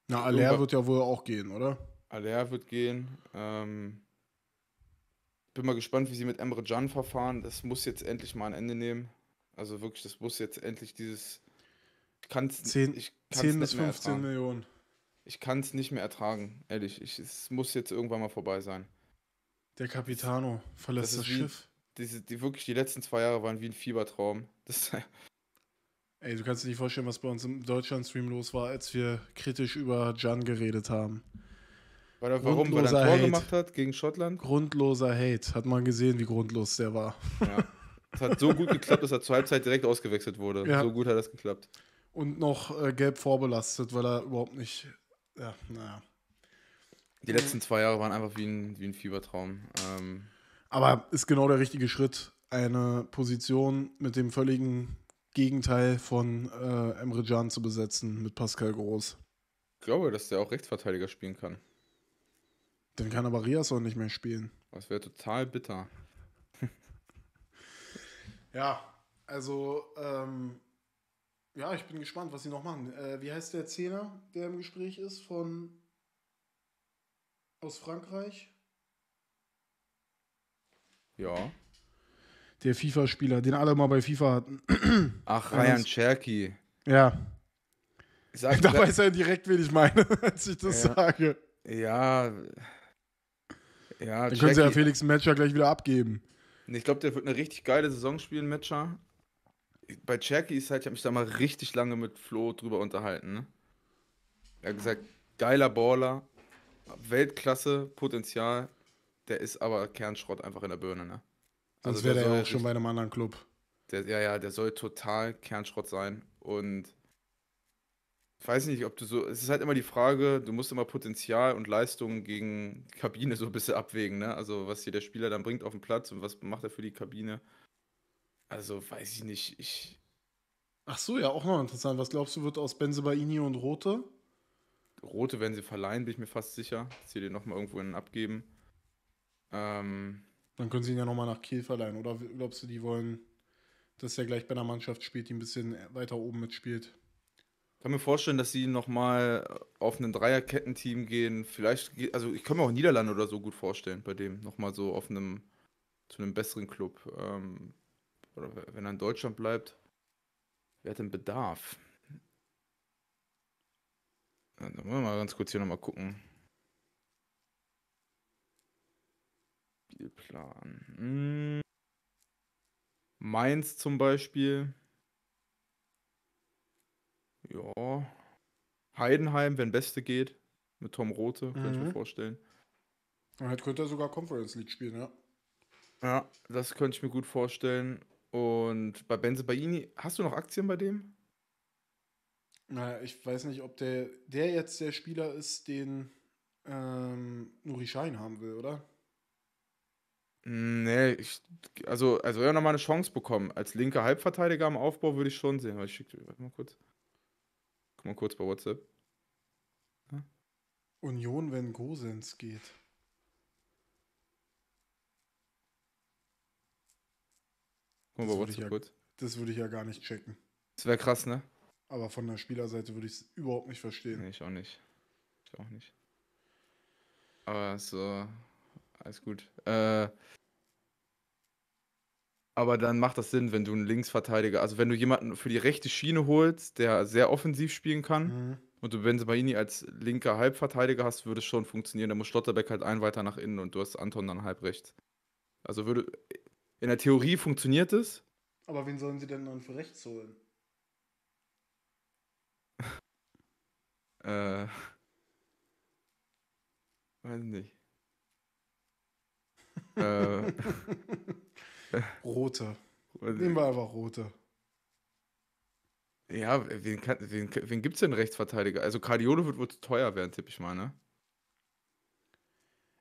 Na, Aller wird ja wohl auch gehen, oder? Aller wird gehen. Ähm, bin mal gespannt, wie sie mit Emre Can verfahren. Das muss jetzt endlich mal ein Ende nehmen. Also wirklich, das muss jetzt endlich dieses. Kann's, 10, ich kann's 10 bis 15 Millionen. Ich kann es nicht mehr ertragen, ehrlich. Ich, es muss jetzt irgendwann mal vorbei sein.
Der Capitano verlässt das, das Schiff
diese, die, wirklich die letzten zwei Jahre waren wie ein Fiebertraum. Das,
Ey, du kannst dir nicht vorstellen, was bei uns im Deutschland-Stream los war, als wir kritisch über Jan geredet haben. Weil er, warum? Weil er ein Tor gemacht hat gegen Schottland? Grundloser Hate. Hat man gesehen, wie grundlos der war. Ja. Es hat so gut
geklappt, dass er zur Halbzeit direkt ausgewechselt wurde. Ja. So gut hat das geklappt.
Und noch äh, gelb vorbelastet, weil er überhaupt nicht. Ja, naja.
Die letzten zwei Jahre waren einfach wie ein, wie ein Fiebertraum. Ähm,
aber ist genau der richtige Schritt, eine Position mit dem völligen Gegenteil von äh, Emre Can zu besetzen, mit Pascal Groß.
Ich glaube, dass der auch Rechtsverteidiger spielen kann.
Dann kann aber Rias auch nicht mehr spielen.
Das wäre total bitter.
ja, also, ähm, ja, ich bin gespannt, was sie noch machen. Äh, wie heißt der Zehner, der im Gespräch ist von aus Frankreich? Ja. Der FIFA-Spieler, den alle mal bei FIFA hatten. Ach, Ryan
Cherky. Ja. Sag, da weiß er
direkt, wen ich meine, als ich das ja. sage. Ja.
Ja, Dann können sie ja Felix
Matcher gleich wieder
abgeben. Ich glaube, der wird eine richtig geile Saison spielen, Matcher. Bei Cherky ist halt, ich habe mich da mal richtig lange mit Flo drüber unterhalten. Ne? Er hat gesagt, geiler Baller, Weltklasse, Potenzial, der ist aber Kernschrott einfach in der Birne, ne? Also Sonst wäre der ja auch schon
bei einem anderen Club.
Der, ja, ja, der soll total Kernschrott sein. Und ich weiß nicht, ob du so. Es ist halt immer die Frage, du musst immer Potenzial und Leistung gegen Kabine so ein bisschen abwägen, ne? Also, was hier der Spieler dann bringt auf den Platz und was macht er für die Kabine. Also, weiß ich nicht. Ich. Ach so, ja, auch noch interessant. Was glaubst du, wird aus Benze Baini und Rote? Rote werden sie verleihen, bin ich mir fast sicher, dass sie den nochmal irgendwohin abgeben. Ähm, Dann können
sie ihn ja nochmal nach Kiel verleihen. Oder glaubst du, die wollen, dass er gleich bei einer Mannschaft spielt, die ein bisschen weiter oben mitspielt?
Ich kann mir vorstellen, dass sie nochmal auf ein Dreierkettenteam gehen. Vielleicht, also ich kann mir auch Niederlande oder so gut vorstellen, bei dem nochmal so auf einem, zu einem besseren Club. Ähm, oder wenn er in Deutschland bleibt, wer hat denn Bedarf? Dann wollen wir mal ganz kurz hier nochmal gucken. Spielplan. Hm. Mainz zum Beispiel. Ja. Heidenheim, wenn Beste geht. Mit Tom Rote, mhm. kann ich mir mhm. vorstellen.
Halt könnte er sogar Conference League spielen, ja.
Ja, das könnte ich mir gut vorstellen. Und bei Benze Baini, hast du noch Aktien bei dem?
Naja, ich weiß nicht, ob der, der jetzt der Spieler ist, den ähm, Nuri Schein haben will, oder?
Hm, nee, ich, also, also er hat nochmal eine Chance bekommen. Als linker Halbverteidiger am Aufbau würde ich schon sehen. Ich schick, warte mal kurz. Guck mal kurz bei WhatsApp. Ja? Hm?
Union, wenn Gosens geht. Guck mal bei WhatsApp ja, kurz. Das würde ich ja gar nicht checken. Das wäre krass, ne? Aber von der Spielerseite würde ich es überhaupt nicht verstehen. Nee, ich auch nicht. Ich auch nicht.
Aber so, alles gut. Äh, aber dann macht das Sinn, wenn du einen Linksverteidiger, also wenn du jemanden für die rechte Schiene holst, der sehr offensiv spielen kann, mhm. und du Benzebaini als linker Halbverteidiger hast, würde es schon funktionieren. Dann muss Schlotterbeck halt ein weiter nach innen und du hast Anton dann halb rechts. Also würde, in der Theorie funktioniert es.
Aber wen sollen sie denn dann für rechts holen?
äh, weiß nicht äh,
rote. Äh. Nehmen wir einfach rote.
Ja, wen, kann, wen, wen gibt es denn Rechtsverteidiger? Also Cardiolo wird wohl zu teuer werden, tippe ich mal, ne?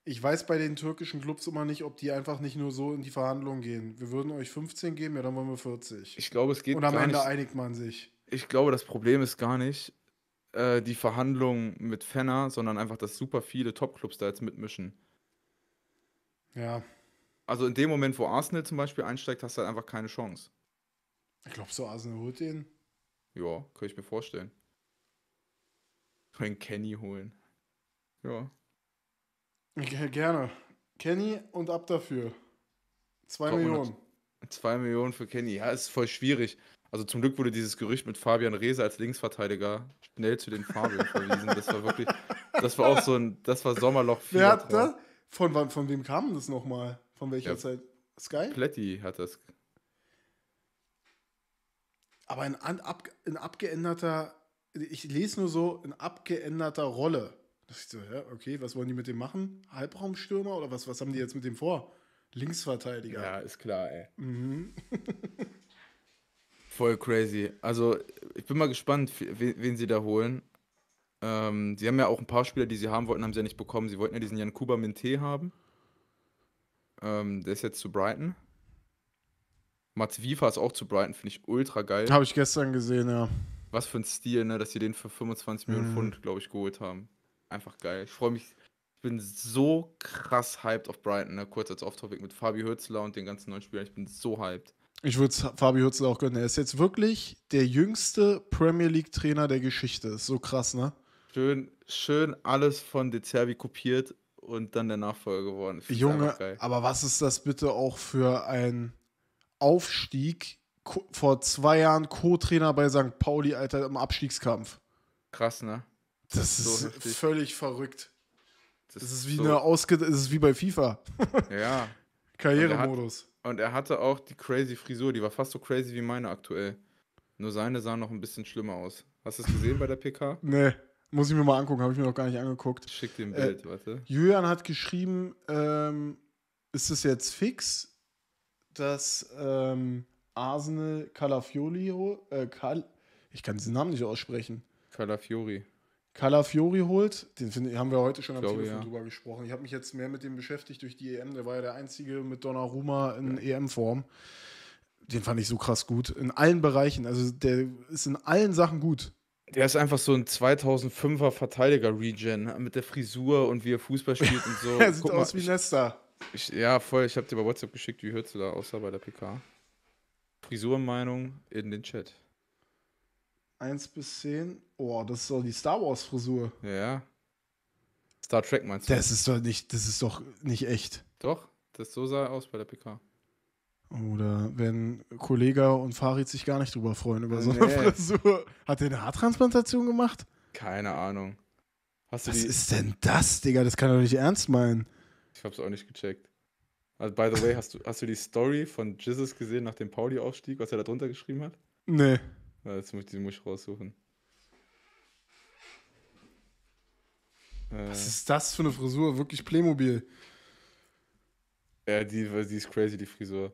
Ich weiß bei den türkischen Clubs immer nicht, ob die einfach nicht nur so in die Verhandlungen gehen. Wir würden euch 15 geben, ja, dann wollen wir 40. Ich glaube, es geht Und am Ende nicht.
einigt man sich. Ich glaube, das Problem ist gar nicht äh, die Verhandlungen mit Fenner, sondern einfach, dass super viele Top-Clubs da jetzt mitmischen. Ja. Also in dem Moment, wo Arsenal zum Beispiel einsteigt, hast du halt einfach keine Chance.
Ich glaube, so Arsenal holt den.
Ja, könnte ich mir vorstellen. Können Kenny holen. Ja.
Gerne. Kenny und ab dafür. Zwei Millionen.
Zwei Millionen für Kenny. Ja, ist voll schwierig. Also zum Glück wurde dieses Gerücht mit Fabian Reese als Linksverteidiger schnell zu den Fabian verwiesen. Das war wirklich, das war auch so ein, das war Sommerloch. Wer hat das?
Von, wann, von wem kam das nochmal? Von welcher ja. Zeit? Sky?
Pletti hat das.
Aber in, ab, in abgeänderter, ich lese nur so, in abgeänderter Rolle. Das ist so, ja, okay, was wollen die mit dem machen? Halbraumstürmer oder was, was haben die jetzt mit dem vor? Linksverteidiger. Ja, ist klar, ey. Mhm.
Voll crazy. Also, ich bin mal gespannt, wen, wen sie da holen. Ähm, sie haben ja auch ein paar Spieler, die sie haben wollten, haben sie ja nicht bekommen. Sie wollten ja diesen Jan Kuba Minte haben. Ähm, der ist jetzt zu Brighton. Mats Wiefer ist auch zu Brighton, finde ich ultra geil. Habe ich gestern gesehen, ja. Was für ein Stil, ne, dass sie den für 25 Millionen mhm. Pfund, glaube ich, geholt haben. Einfach geil. Ich freue mich. Ich bin so krass hyped auf Brighton, ne? kurz als Off-Topic mit Fabi Hürzler und den ganzen neuen Spielern. Ich bin so hyped.
Ich würde es Fabi Hürzler auch gönnen. Er ist jetzt wirklich der jüngste Premier League-Trainer der Geschichte. Ist so krass, ne?
Schön, schön alles von De Zerbi kopiert und dann der Nachfolger geworden. Junge, aber
was ist das bitte auch für ein Aufstieg? Vor zwei Jahren Co-Trainer bei St. Pauli, Alter, im Abstiegskampf. Krass,
ne? Das, das ist, so ist völlig verrückt. Das, das, ist wie so eine
Ausge das ist wie bei FIFA.
ja. Karrieremodus. Und, und er hatte auch die crazy Frisur, die war fast so crazy wie meine aktuell. Nur seine sah noch ein bisschen schlimmer aus. Hast du es gesehen bei der PK?
Nee. Muss ich mir mal angucken, habe ich mir noch gar nicht angeguckt.
Schick dir ein äh, Bild, äh, warte.
Julian hat geschrieben, ähm, ist es jetzt fix, dass ähm, Arsenal Calafioli, äh, Cal ich kann diesen Namen nicht aussprechen.
Calafiori.
Calafiori holt, den find, haben wir heute schon am Telefon ja. drüber gesprochen. Ich habe mich jetzt mehr mit dem beschäftigt durch die EM. Der war ja der einzige mit Donnarumma in ja. EM-Form. Den fand ich so krass gut. In allen Bereichen. Also der
ist in allen Sachen gut. Der ist einfach so ein 2005er Verteidiger-Regen mit der Frisur und wie er Fußball spielt und so. er sieht Guck aus mal, wie Nesta. Ich, ja, voll. Ich habe dir bei WhatsApp geschickt, wie hörst du da außer bei der PK? Frisurmeinung in den Chat.
1 bis 10. Oh, das ist doch die Star Wars Frisur.
Ja. Star Trek meinst du? Das ist doch nicht, das ist doch nicht echt. Doch, das so sah er aus bei der PK.
Oder wenn Kollega und Farid sich gar nicht drüber freuen über so eine nee.
Frisur. Hat der eine Haartransplantation gemacht? Keine Ahnung. Was ist denn
das, Digga? Das kann er doch nicht ernst meinen.
Ich hab's auch nicht gecheckt. Also, by the way, hast du, hast du die Story von Jesus gesehen nach dem Pauli-Aufstieg, was er da drunter geschrieben hat? Nee. Ja, jetzt muss ich, die muss ich raussuchen. Äh. Was äh, ist das für eine Frisur? Wirklich Playmobil. Ja, die, die ist crazy, die Frisur.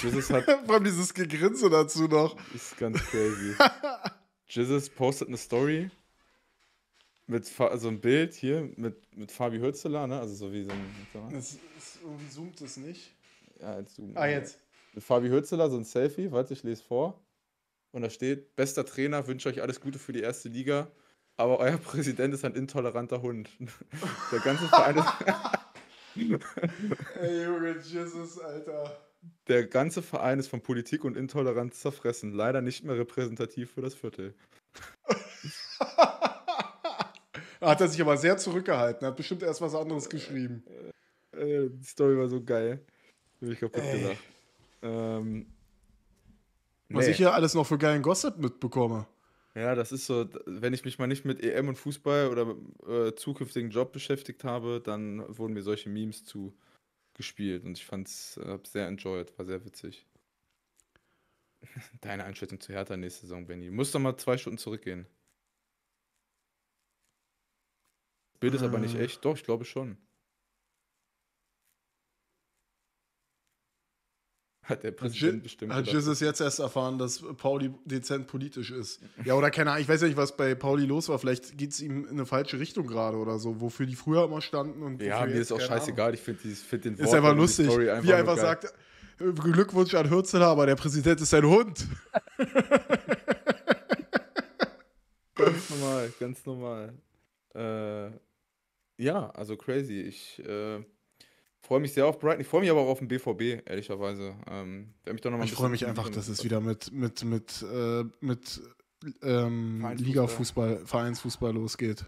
Jesus hat. Vor allem dieses Gegrinse dazu noch. Ist ganz crazy. Jesus postet eine Story mit so also ein Bild hier mit, mit Fabi Hürzeler, ne? Also so wie so ein.
Es, es, irgendwie zoomt es nicht.
Ja, jetzt zoomt. Ah, jetzt. Mit Fabi Hürzeler, so ein Selfie, warte, ich lese vor. Und da steht: Bester Trainer, wünsche euch alles Gute für die erste Liga, aber euer Präsident ist ein intoleranter Hund. Der ganze Verein ist.
Ey, Junge, Jesus, Alter
der ganze Verein ist von Politik und Intoleranz zerfressen. Leider nicht mehr repräsentativ für das Viertel. hat er sich aber sehr zurückgehalten,
hat bestimmt erst was anderes geschrieben. Äh, äh, die Story war so geil. Bin ich kaputt Ey. gedacht. Ähm, was nee. ich hier alles noch für geilen Gossip mitbekomme.
Ja, das ist so, wenn ich mich mal nicht mit EM und Fußball oder äh, zukünftigen Job beschäftigt habe, dann wurden mir solche Memes zu gespielt und ich fand's, äh, hab's sehr enjoyed, war sehr witzig. Deine Einschätzung zu Hertha nächste Saison, Benny. Muss doch mal zwei Stunden zurückgehen. Bild ist ah. aber nicht äh. echt. Doch, ich glaube schon.
Hat der Präsident hat bestimmt. Hat Jesus jetzt erst erfahren, dass Pauli dezent politisch ist. Ja, oder keine Ahnung, ich weiß ja nicht, was bei Pauli los war. Vielleicht geht es ihm in eine falsche Richtung gerade oder so, wofür die früher immer standen.
Und ja, mir ist auch scheißegal. Ahnung. Ich finde find den Wort Story Ist einfach lustig, Story einfach wie einfach geil. sagt,
Glückwunsch an Hürzeler, aber der Präsident ist ein Hund.
ganz normal, ganz normal. Äh, ja, also crazy. Ich... Äh, freue mich sehr auf Brighton. Ich freue mich aber auch auf den BVB, ehrlicherweise. Ähm, mich da noch mal ich freue mich einfach, dass es wieder
mit, mit, mit, äh, mit ähm, Liga-Fußball, Vereinsfußball losgeht.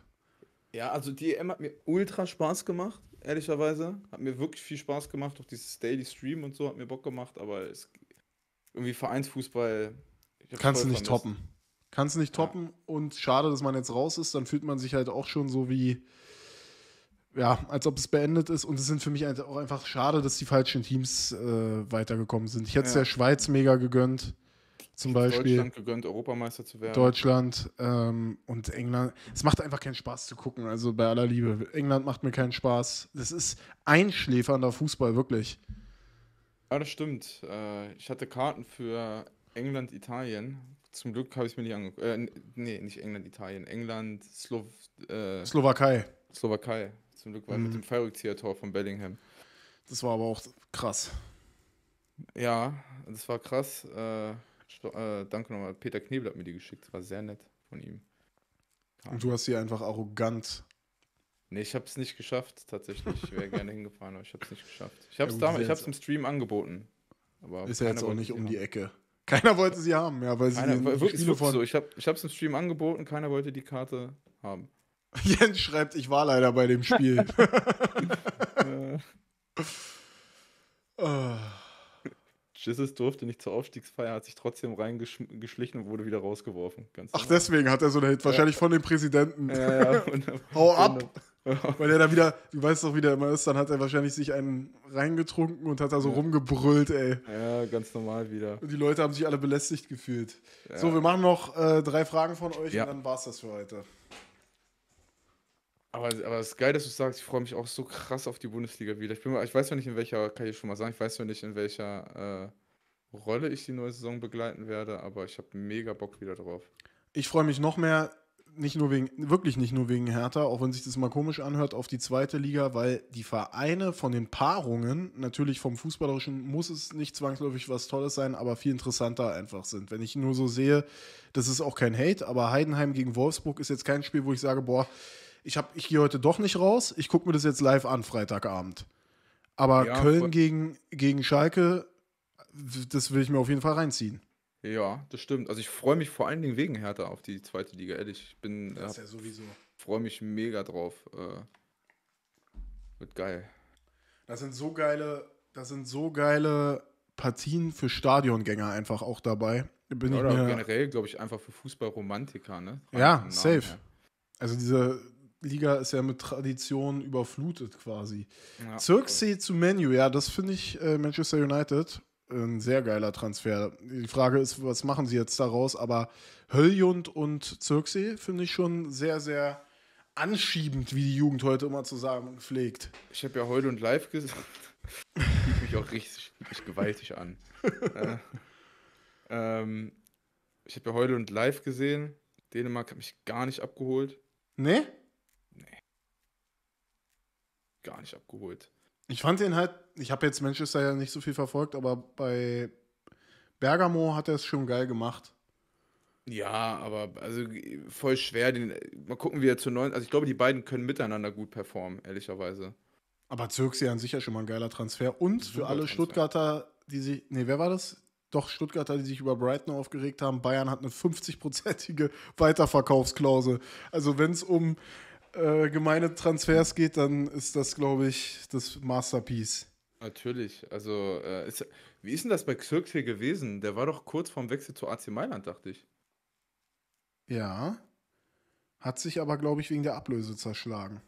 Ja, also die EM hat mir ultra Spaß gemacht, ehrlicherweise. Hat mir wirklich viel Spaß gemacht. Auch dieses Daily Stream und so hat mir Bock gemacht, aber es, irgendwie Vereinsfußball. Kannst du nicht vermisst. toppen.
Kannst du nicht toppen ja. und schade, dass man jetzt raus ist, dann fühlt man sich halt auch schon so wie ja, als ob es beendet ist. Und es sind für mich auch einfach schade, dass die falschen Teams äh, weitergekommen sind. Ich hätte es ja. der Schweiz mega gegönnt. Zum Beispiel. Deutschland gegönnt, Europameister zu werden. Deutschland ähm, und England. Es macht einfach keinen Spaß zu gucken, also bei aller Liebe. England macht mir keinen Spaß. Das ist einschläfernder Fußball, wirklich.
Ja, ah, das stimmt. Äh, ich hatte Karten für England, Italien. Zum Glück habe ich es mir nicht angeguckt. Äh, nee, nicht England, Italien. England, Slow äh, Slowakei. Slowakei. Zum Glück war mhm. mit dem Fallrückzieher-Tor von Bellingham. Das war aber auch krass. Ja, das war krass. Äh, äh, danke nochmal. Peter Knebel hat mir die geschickt. Das war sehr nett von ihm. Ja. Und du hast sie einfach arrogant. Nee, ich habe es nicht geschafft, tatsächlich. Ich wäre gerne hingefahren, aber ich habe es nicht geschafft. Ich habe ja, damals, ich im Stream angeboten. Aber ist ja jetzt auch nicht um die Ecke.
Keiner wollte sie haben, ja, weil sie keiner, den, wirklich, von so. Ich
habe es im Stream angeboten, keiner wollte die Karte haben.
Jens schreibt, ich war leider bei dem
Spiel. oh. durfte nicht zur Aufstiegsfeier, hat sich trotzdem reingeschlichen und wurde wieder rausgeworfen. Ganz Ach, deswegen hat er so eine Hit. Wahrscheinlich ja.
von dem Präsidenten. Ja, ja, Hau ab! Weil er da wieder, du weißt doch, wie der immer ist, dann hat er wahrscheinlich sich einen reingetrunken und hat da so rumgebrüllt, ey. Ja, ganz normal wieder. Und die Leute haben sich alle belästigt gefühlt. So, wir machen noch äh, drei Fragen von euch und dann war's das für heute.
Aber, aber es ist geil, dass du sagst, ich freue mich auch so krass auf die Bundesliga wieder. Ich, bin, mal- ich weiß noch nicht, in welcher, kann ich schon mal sagen, ich weiß noch nicht, in welcher äh, Rolle ich die neue Saison begleiten werde, aber ich habe mega Bock wieder drauf.
Ich freue mich noch mehr, nicht nur wegen, wirklich nicht nur wegen Hertha, auch wenn sich das mal komisch anhört, auf die zweite Liga, weil die Vereine von den Paarungen, natürlich vom Fußballerischen muss es nicht zwangsläufig was Tolles sein, aber viel interessanter einfach sind. Wenn ich nur so sehe, das ist auch kein Hate, aber Heidenheim gegen Wolfsburg ist jetzt kein Spiel, wo ich sage, boah, ich, ich gehe heute doch nicht raus, ich gucke mir das jetzt live an, Freitagabend. Aber ja, Köln gegen, gegen Schalke, das will ich mir auf jeden Fall reinziehen.
Ja, das stimmt. Also ich freue mich vor allen Dingen wegen Hertha auf die zweite Liga, ehrlich. Ich bin. Das äh, ja sowieso. Freue mich mega drauf. Äh, wird geil.
Das sind so geile, das sind so geile Partien für Stadiongänger einfach auch dabei. Bin ja, ich oder
generell, glaube ich, einfach für Fußballromantiker, ne? Rein ja, safe. Her.
Also diese, Liga ist ja mit Tradition überflutet quasi. Ja, Circe okay. zu Menu, ja, das finde ich äh, Manchester United ein sehr geiler Transfer. Die Frage ist, was machen sie jetzt daraus? Aber Hölljund und Circe finde ich schon sehr, sehr anschiebend, wie die Jugend heute immer
zu sagen pflegt. Ich habe ja Höljund live gesagt. Fühlt mich auch richtig, richtig gewaltig an. äh, ähm, ich habe ja Heulund live gesehen. Dänemark hat mich gar nicht abgeholt. Nee? gar nicht abgeholt.
Ich fand ihn halt, ich habe jetzt Manchester ja nicht so viel verfolgt, aber bei Bergamo hat er es schon geil gemacht.
Ja, aber also voll schwer. Den, mal gucken, wie er zu neun. Also ich glaube, die beiden können miteinander gut performen, ehrlicherweise.
Aber Zirksi an sich ja schon mal ein geiler Transfer. Und für alle Transfer. Stuttgarter, die sich. Nee, wer war das? Doch, Stuttgarter, die sich über Brighton aufgeregt haben. Bayern hat eine 50-prozentige Weiterverkaufsklausel. Also wenn es um äh, gemeine Transfers geht, dann ist das, glaube ich, das Masterpiece.
Natürlich. Also, äh, ist, wie ist denn das bei Xirk hier gewesen? Der war doch kurz vorm Wechsel zu AC Mailand, dachte ich.
Ja. Hat sich aber, glaube ich, wegen der Ablöse zerschlagen.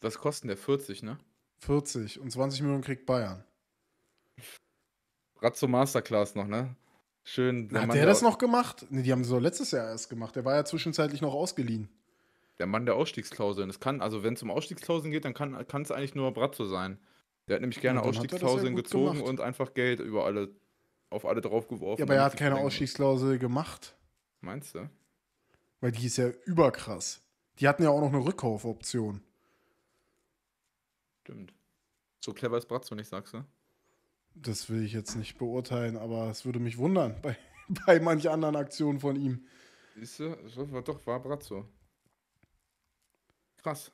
Was kosten der? 40, ne?
40. Und 20 Millionen kriegt Bayern.
Rad zur Masterclass noch, ne? Schön. Hat der, der das
noch gemacht? Ne, die haben es doch letztes Jahr erst gemacht. Der war ja zwischenzeitlich noch ausgeliehen.
Der Mann der Ausstiegsklauseln. Es kann, also wenn es um Ausstiegsklauseln geht, dann kann es eigentlich nur Bratzo sein. Der hat nämlich gerne ja, Ausstiegsklauseln ja gezogen gemacht. und einfach Geld über alle, auf alle draufgeworfen. Ja, aber er hat keine
Ausstiegsklausel gemacht. Meinst du? Weil die ist ja überkrass. Die hatten ja auch noch eine Rückkaufoption.
Stimmt. So clever ist Bratzo nicht, sagst du?
Das will ich jetzt nicht beurteilen, aber es würde mich wundern bei, bei manch anderen Aktionen von ihm.
Siehst du, war doch, war Bratzo. Krass.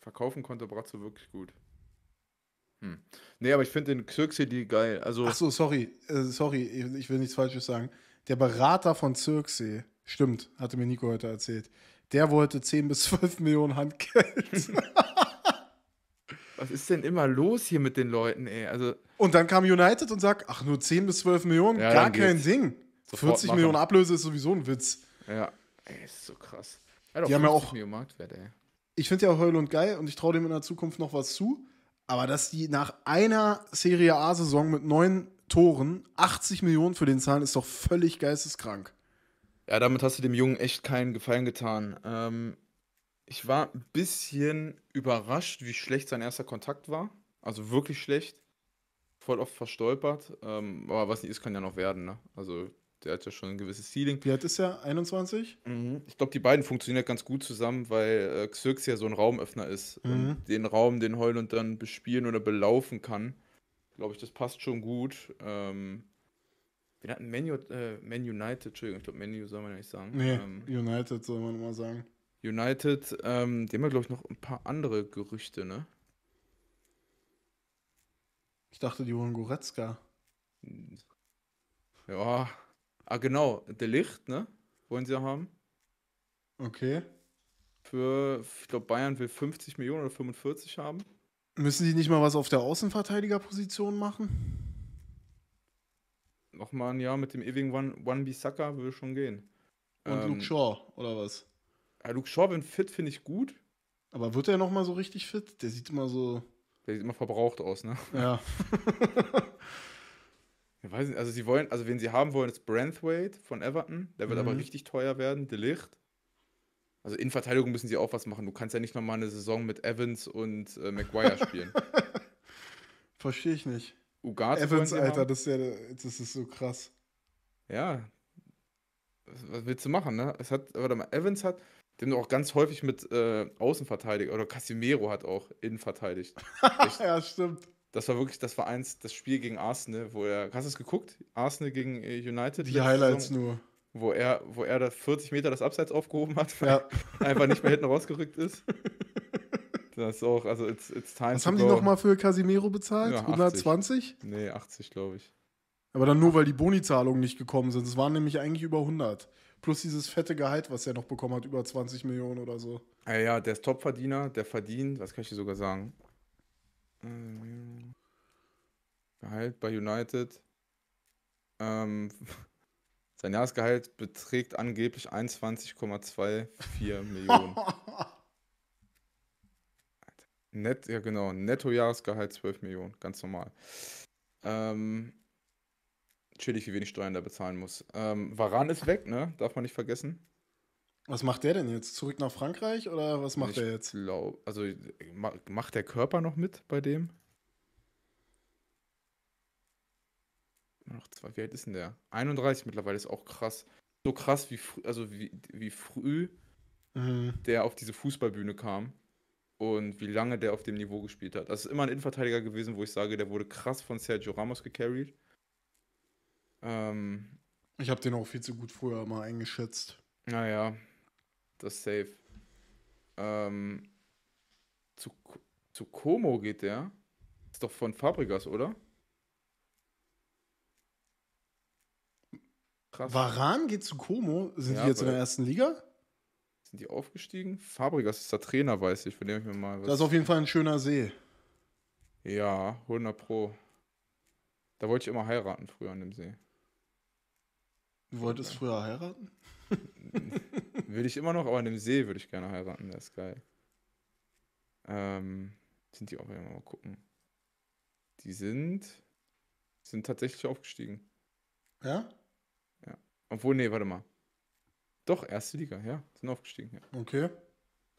Verkaufen konnte Bratzo wirklich gut. Hm. Nee, aber ich finde den Xirxedi geil. Also Ach so,
sorry, äh, sorry, ich will nichts Falsches sagen. Der Berater von Xirxe, stimmt, hatte mir Nico heute erzählt, der wollte 10 bis 12 Millionen Handgeld.
Was ist denn immer los hier mit den Leuten, ey? Also und dann kam United und sagt, ach, nur 10 bis 12 Millionen, ja, gar kein Ding. Sofort 40 machen. Millionen Ablöse
ist sowieso ein Witz.
Ja, ey, ist so krass. Ja, die haben ja auch. Marktwert, ey.
Ich finde ja Heul und geil und ich traue dem in der Zukunft noch was zu. Aber dass die nach einer Serie A-Saison mit neun Toren 80 Millionen für den zahlen, ist doch völlig geisteskrank.
Ja, damit hast du dem Jungen echt keinen Gefallen getan. Ähm, ich war ein bisschen überrascht, wie schlecht sein erster Kontakt war. Also wirklich schlecht. Voll oft verstolpert. Ähm, aber was nicht ist, kann ja noch werden. Ne? Also der hat ja schon ein gewisses
Ceiling. Wie alt ist er? 21? Mhm.
Ich glaube, die beiden funktionieren ganz gut zusammen, weil äh, Xirx ja so ein Raumöffner ist. Mhm. Und den Raum, den Heulund dann bespielen oder belaufen kann, glaube ich, das passt schon gut. Ähm, wir hatten Man, äh, Man United, Entschuldigung, ich glaube, Man soll man ja nicht sagen. Nee, ähm, United
soll man immer sagen.
United, ähm, die haben ja, glaube ich, noch ein paar andere Gerüchte, ne? Ich dachte, die holen Goretzka. Ja, Ah, genau, der Licht, ne? Wollen sie ja haben. Okay. Für, ich glaube, Bayern will 50 Millionen oder 45 haben.
Müssen sie nicht mal was auf der Außenverteidigerposition machen?
Nochmal ein Jahr mit dem ewigen One, One Bissaka würde schon gehen. Und ähm, Luke Shaw, oder was? Ja, Luke Shaw, wenn fit, finde ich gut. Aber wird er nochmal so richtig fit? Der sieht immer so. Der sieht immer verbraucht aus, ne? Ja. Ich weiß nicht, also sie wollen, also wen sie haben wollen, ist Branthwaite von Everton. Der wird mhm. aber richtig teuer werden, De Licht. Also in Verteidigung müssen sie auch was machen. Du kannst ja nicht nochmal eine Saison mit Evans und äh, Maguire spielen. Verstehe ich nicht. Ugarte Evans, Alter, das
ist, ja, das ist so krass.
Ja. Was willst du machen, ne? Es hat, warte mal, Evans hat, den auch ganz häufig mit äh, Außenverteidiger, oder Casimiro hat auch innen verteidigt. ja, stimmt. Das war wirklich, das war eins, das Spiel gegen Arsenal, wo er, hast du es geguckt? Arsenal gegen äh, United? Die Highlights Saison, nur. Wo er, wo er da 40 Meter das Abseits aufgehoben hat, weil ja. er einfach nicht mehr hinten rausgerückt ist. Das ist auch, also it's, it's time Was haben go. die nochmal
für Casimiro bezahlt? Ja, 120?
Nee, 80, glaube ich.
Aber dann nur, weil die Bonizahlungen nicht gekommen sind. Es waren nämlich eigentlich über 100. Plus dieses fette Gehalt, was er noch bekommen hat, über 20 Millionen oder so.
Ja, ja, der ist Topverdiener, der verdient, was kann ich dir sogar sagen? Mhm. Gehalt bei United. Ähm, sein Jahresgehalt beträgt angeblich 21,24 Millionen. Net, ja genau, Netto-Jahresgehalt 12 Millionen, ganz normal. Ähm, natürlich, wie wenig Steuern da bezahlen muss. Ähm, Varan ist weg, ne? Darf man nicht vergessen. Was macht der denn jetzt? Zurück nach Frankreich oder was macht ich er jetzt? Glaub, also macht der Körper noch mit bei dem? Noch zwei, wie alt ist denn der? 31 mittlerweile ist auch krass. So krass, wie, also wie, wie früh mhm. der auf diese Fußballbühne kam und wie lange der auf dem Niveau gespielt hat. Das ist immer ein Innenverteidiger gewesen, wo ich sage, der wurde krass von Sergio Ramos gecarried. Ähm, ich habe den auch viel zu gut früher mal eingeschätzt. Naja, das safe. Ähm, zu, zu Como geht der. Ist doch von Fabregas, oder? Krass. Varan
geht zu Como. Sind ja, die jetzt in der ersten
Liga? Sind die aufgestiegen? Fabregas ist der Trainer, weiß ich, von dem ich mir mal. Was Das ist auf jeden
Fall ein schöner See.
Ja, 100 Pro. Da wollte ich immer heiraten früher an dem See. Du wolltest früher heiraten? Würde ich immer noch, aber in dem See würde ich gerne heiraten, der ist geil. Ähm, sind die auch immer mal gucken. Die sind, sind tatsächlich aufgestiegen. Ja? Ja. Obwohl, nee, warte mal. Doch, erste Liga, ja. Sind aufgestiegen, ja. Okay.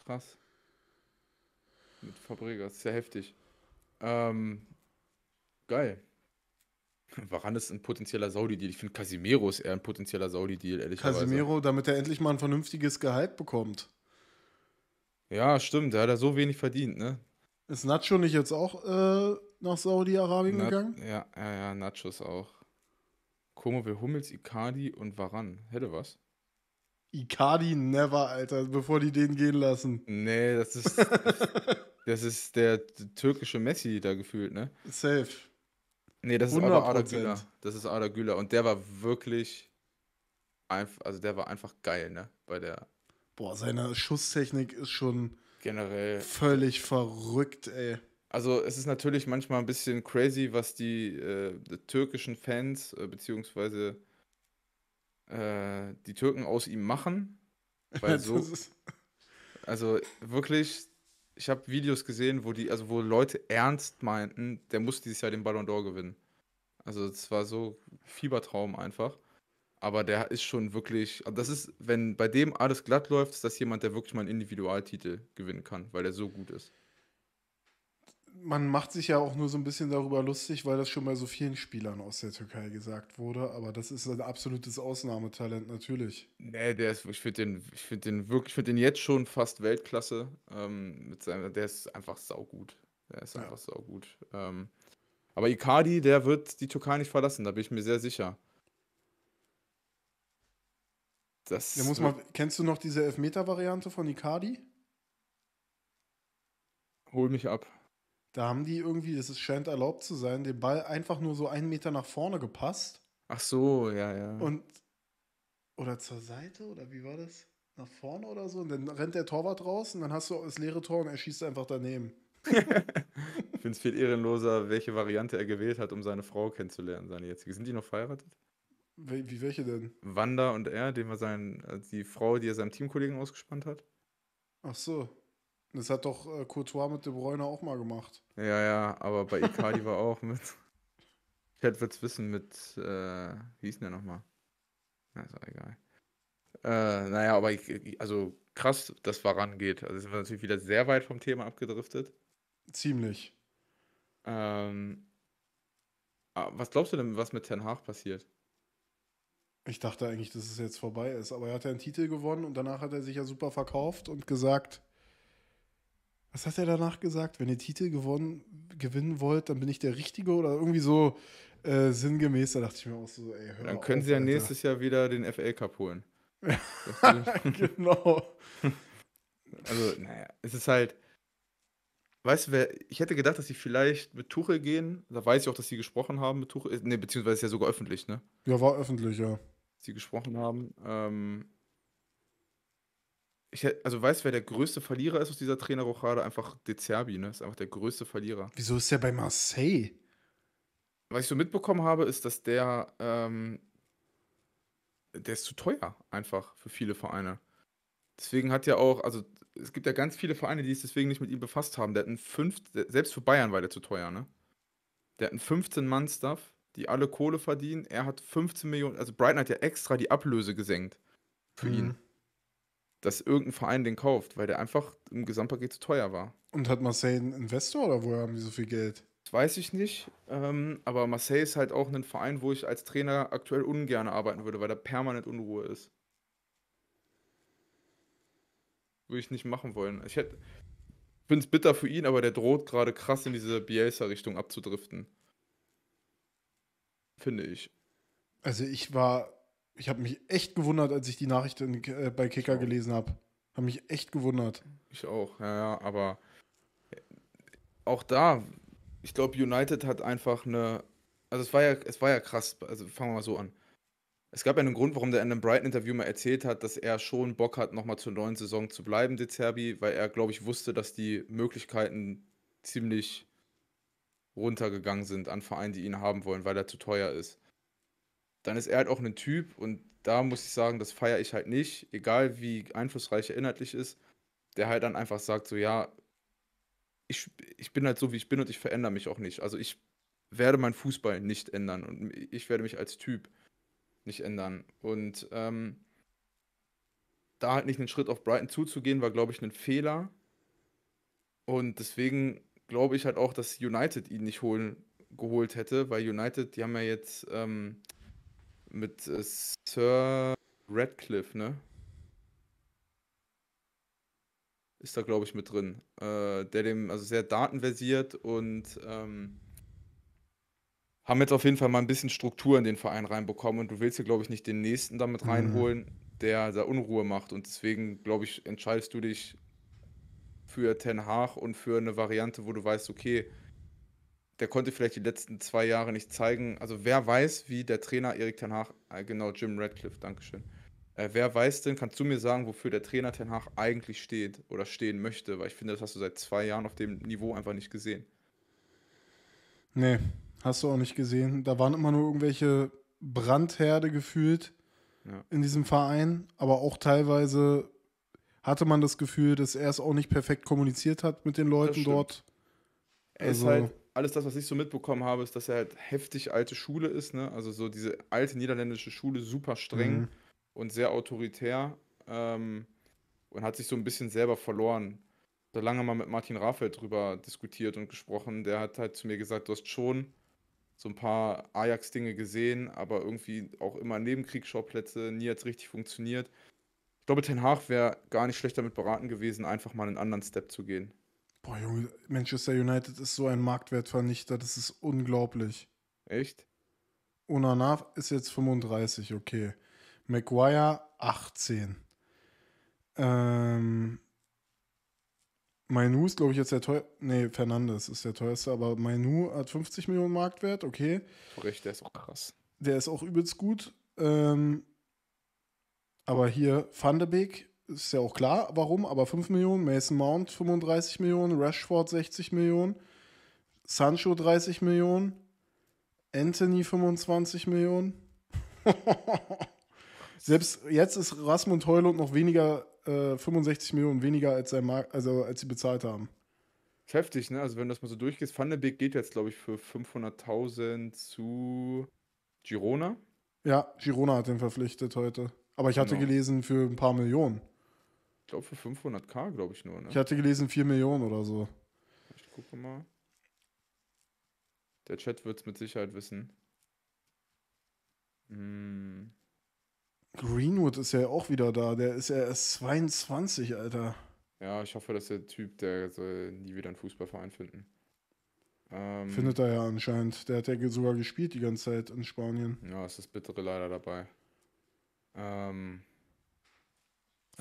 Krass. Mit Fabregas, sehr heftig. Ähm, geil. Waran ist ein potenzieller Saudi-Deal. Ich finde, Casimiro ist eher ein potenzieller Saudi-Deal, ehrlich gesagt. Casimiro,
damit er endlich mal ein vernünftiges Gehalt bekommt.
Ja, stimmt. Da hat er so wenig verdient, ne? Ist Nacho nicht jetzt auch
äh, nach Saudi-Arabien gegangen?
Ja, ja, ja, Nacho ist auch. Como will Hummels, Ikadi und Waran. Hätte was? Ikadi never, Alter, bevor die den gehen lassen. Nee, das ist. das ist der türkische Messi da gefühlt, ne? Safe. Nee, das 100%. ist aber Ada Güler. Das ist Ada Güler. Und der war wirklich. Einfach, also der war einfach geil, ne? Bei der. Boah, seine
Schusstechnik ist schon.
Generell.
Völlig verrückt, ey.
Also es ist natürlich manchmal ein bisschen crazy, was die, äh, die türkischen Fans äh, beziehungsweise äh, die Türken aus ihm machen. Weil so, also wirklich, ich habe Videos gesehen, wo die, also wo Leute ernst meinten, der muss dieses Jahr den Ballon d'Or gewinnen. Also es war so Fiebertraum einfach. Aber der ist schon wirklich, also das ist, wenn bei dem alles glatt läuft, ist das jemand, der wirklich mal einen Individualtitel gewinnen kann, weil er so gut ist
man macht sich ja auch nur so ein bisschen darüber lustig, weil das schon bei so vielen Spielern aus der Türkei gesagt wurde. Aber das ist ein absolutes Ausnahmetalent,
natürlich. Nee, der ist, ich finde den, ich finde den wirklich, ich finde den jetzt schon fast Weltklasse. Ähm, mit seinem, der ist einfach saugut. Der ist einfach ja. saugut. Ähm, aber Ikadi, der wird die Türkei nicht verlassen, da bin ich mir sehr sicher. Das der muss mal,
kennst du noch diese Elfmeter-Variante von Ikadi? Hol mich ab. Da haben die irgendwie, es scheint erlaubt zu sein, den Ball einfach nur so einen Meter nach vorne gepasst. Ach so, ja, ja. Und oder zur Seite oder wie war das? Nach vorne oder so. Und dann rennt der Torwart raus und dann hast du das leere Tor und er schießt einfach daneben. ich
finde es viel ehrenloser, welche Variante er gewählt hat, um seine Frau kennenzulernen, seine jetzige. Sind die noch verheiratet?
Wie, wie welche denn?
Wanda und er, den wir seinen, äh, die Frau, die er seinem Teamkollegen ausgespannt
hat. Ach so. Das hat doch äh, Courtois mit De Bruyne auch mal gemacht.
Ja, ja, aber bei Icardi war auch mit. Ich hätte es wissen mit, äh, wie hieß denn der nochmal? Na, ist auch egal. Äh, naja, aber ich, also krass, dass vorangeht. Also sind wir natürlich wieder sehr weit vom Thema abgedriftet. Ziemlich. Ähm, ah, was glaubst du denn, was mit Ten Haag passiert?
Ich dachte eigentlich, dass es jetzt vorbei ist, aber er hat ja einen Titel gewonnen und danach hat er sich ja super verkauft und gesagt, was hat er danach gesagt? Wenn ihr Titel gewonnen, gewinnen wollt, dann bin ich der Richtige oder irgendwie so äh, sinngemäß. Da dachte ich mir auch so, ey, hör Dann können sie ja Alter. nächstes
Jahr wieder den FL Cup holen. genau. also, naja, es ist halt. Weißt du, wer, ich hätte gedacht, dass sie vielleicht mit Tuchel gehen. Da weiß ich auch, dass sie gesprochen haben mit Tuchel. Ne, beziehungsweise ist ja sogar öffentlich, ne?
Ja, war öffentlich, ja.
Sie gesprochen haben. Ähm, ich, also weißt du, wer der größte Verlierer ist aus dieser Trainerrochade? Einfach De Zerbi, ne? Ist einfach der größte Verlierer.
Wieso ist der bei Marseille?
Was ich so mitbekommen habe, ist, dass der, ähm, der ist zu teuer einfach für viele Vereine. Deswegen hat ja auch, also es gibt ja ganz viele Vereine, die sich deswegen nicht mit ihm befasst haben. Der hat einen 15, selbst für Bayern war der zu teuer, ne? Der hat einen 15-Mann-Staff, die alle Kohle verdienen. Er hat 15 Millionen, also Brighton hat ja extra die Ablöse gesenkt für mhm. ihn dass irgendein Verein den kauft, weil der einfach im Gesamtpaket zu teuer war.
Und hat Marseille einen Investor oder woher haben die so viel Geld?
Das weiß ich nicht. Ähm, aber Marseille ist halt auch ein Verein, wo ich als Trainer aktuell ungern arbeiten würde, weil da permanent Unruhe ist. Würde ich nicht machen wollen. Ich hätte. Bin es bitter für ihn, aber der droht gerade krass in diese Bielsa-Richtung abzudriften. Finde ich.
Also ich war ich habe mich echt gewundert, als ich die Nachricht in, äh, bei Kicker gelesen habe. Habe mich echt gewundert.
Ich auch, ja, ja, aber äh, auch da, ich glaube, United hat einfach eine. Also es war ja, es war ja krass, also fangen wir mal so an. Es gab ja einen Grund, warum der in einem Brighton-Interview mal erzählt hat, dass er schon Bock hat, nochmal zur neuen Saison zu bleiben, De Zerbi, weil er, glaube ich, wusste, dass die Möglichkeiten ziemlich runtergegangen sind an Vereinen, die ihn haben wollen, weil er zu teuer ist dann ist er halt auch ein Typ und da muss ich sagen, das feiere ich halt nicht, egal wie einflussreich er inhaltlich ist, der halt dann einfach sagt, so ja, ich, ich bin halt so, wie ich bin und ich verändere mich auch nicht. Also ich werde meinen Fußball nicht ändern und ich werde mich als Typ nicht ändern. Und ähm, da halt nicht einen Schritt auf Brighton zuzugehen, war, glaube ich, ein Fehler. Und deswegen glaube ich halt auch, dass United ihn nicht holen, geholt hätte, weil United, die haben ja jetzt... Ähm, mit äh, Sir Radcliffe, ne? Ist da, glaube ich, mit drin. Äh, der dem, also sehr datenversiert und ähm, haben jetzt auf jeden Fall mal ein bisschen Struktur in den Verein reinbekommen und du willst hier, glaube ich, nicht den nächsten damit mhm. reinholen, mhm. der da Unruhe macht. Und deswegen, glaube ich, entscheidest du dich für Ten Haag und für eine Variante, wo du weißt, okay, der konnte vielleicht die letzten zwei Jahre nicht zeigen. Also wer weiß, wie der Trainer Erik Ten Hag, äh, genau, Jim Radcliffe, Dankeschön. Äh, wer weiß denn, kannst du mir sagen, wofür der Trainer Ten Hag eigentlich steht oder stehen möchte? Weil ich finde, das hast du seit zwei Jahren auf dem Niveau einfach nicht gesehen.
Nee, hast du auch nicht gesehen. Da waren immer nur irgendwelche Brandherde gefühlt ja. in diesem Verein, aber auch teilweise hatte man das Gefühl, dass er es auch nicht perfekt kommuniziert hat mit den Leuten dort.
Er also, ist halt also alles das, was ich so mitbekommen habe, ist, dass er halt heftig alte Schule ist, ne? Also so diese alte niederländische Schule, super streng mhm. und sehr autoritär ähm, und hat sich so ein bisschen selber verloren. Da lange mal mit Martin Raffelt drüber diskutiert und gesprochen. Der hat halt zu mir gesagt, du hast schon so ein paar Ajax-Dinge gesehen, aber irgendwie auch immer Nebenkriegsschauplätze, nie hat es richtig funktioniert. Ich glaube, Ten Hag wäre gar nicht schlecht damit beraten gewesen, einfach mal einen anderen Step zu gehen.
Boah, Junge, Manchester United ist so ein Marktwertvernichter, das ist unglaublich. Echt? Onana ist jetzt 35, okay. Maguire 18. Ähm, Mainu ist, glaube ich, jetzt der teuerste. Nee, Fernandes ist der teuerste, aber Mainu hat 50 Millionen Marktwert, okay.
Recht, der ist auch krass.
Der ist auch übelst gut. Ähm, aber hier Van de Beek ist ja auch klar, warum, aber 5 Millionen, Mason Mount 35 Millionen, Rashford 60 Millionen, Sancho 30 Millionen, Anthony 25 Millionen. Selbst jetzt ist Rasmund Heulund noch weniger, äh, 65 Millionen weniger, als, sein Mark also, als sie bezahlt haben.
heftig, ne? Also, wenn das mal so durchgeht, Van der Beek geht jetzt, glaube ich, für 500.000 zu Girona.
Ja, Girona hat den verpflichtet heute. Aber ich hatte genau. gelesen für ein paar Millionen
glaube für 500k, glaube ich nur. Ne? Ich hatte gelesen 4 Millionen oder so. Ich gucke mal. Der Chat wird es mit Sicherheit wissen. Hm. Greenwood
ist ja auch wieder da. Der ist ja erst 22, Alter.
Ja, ich hoffe, dass der Typ, der soll nie wieder einen Fußballverein finden. Ähm, Findet er
ja anscheinend. Der hat ja sogar gespielt die ganze Zeit in Spanien.
Ja, es ist das Bittere leider dabei. Ähm,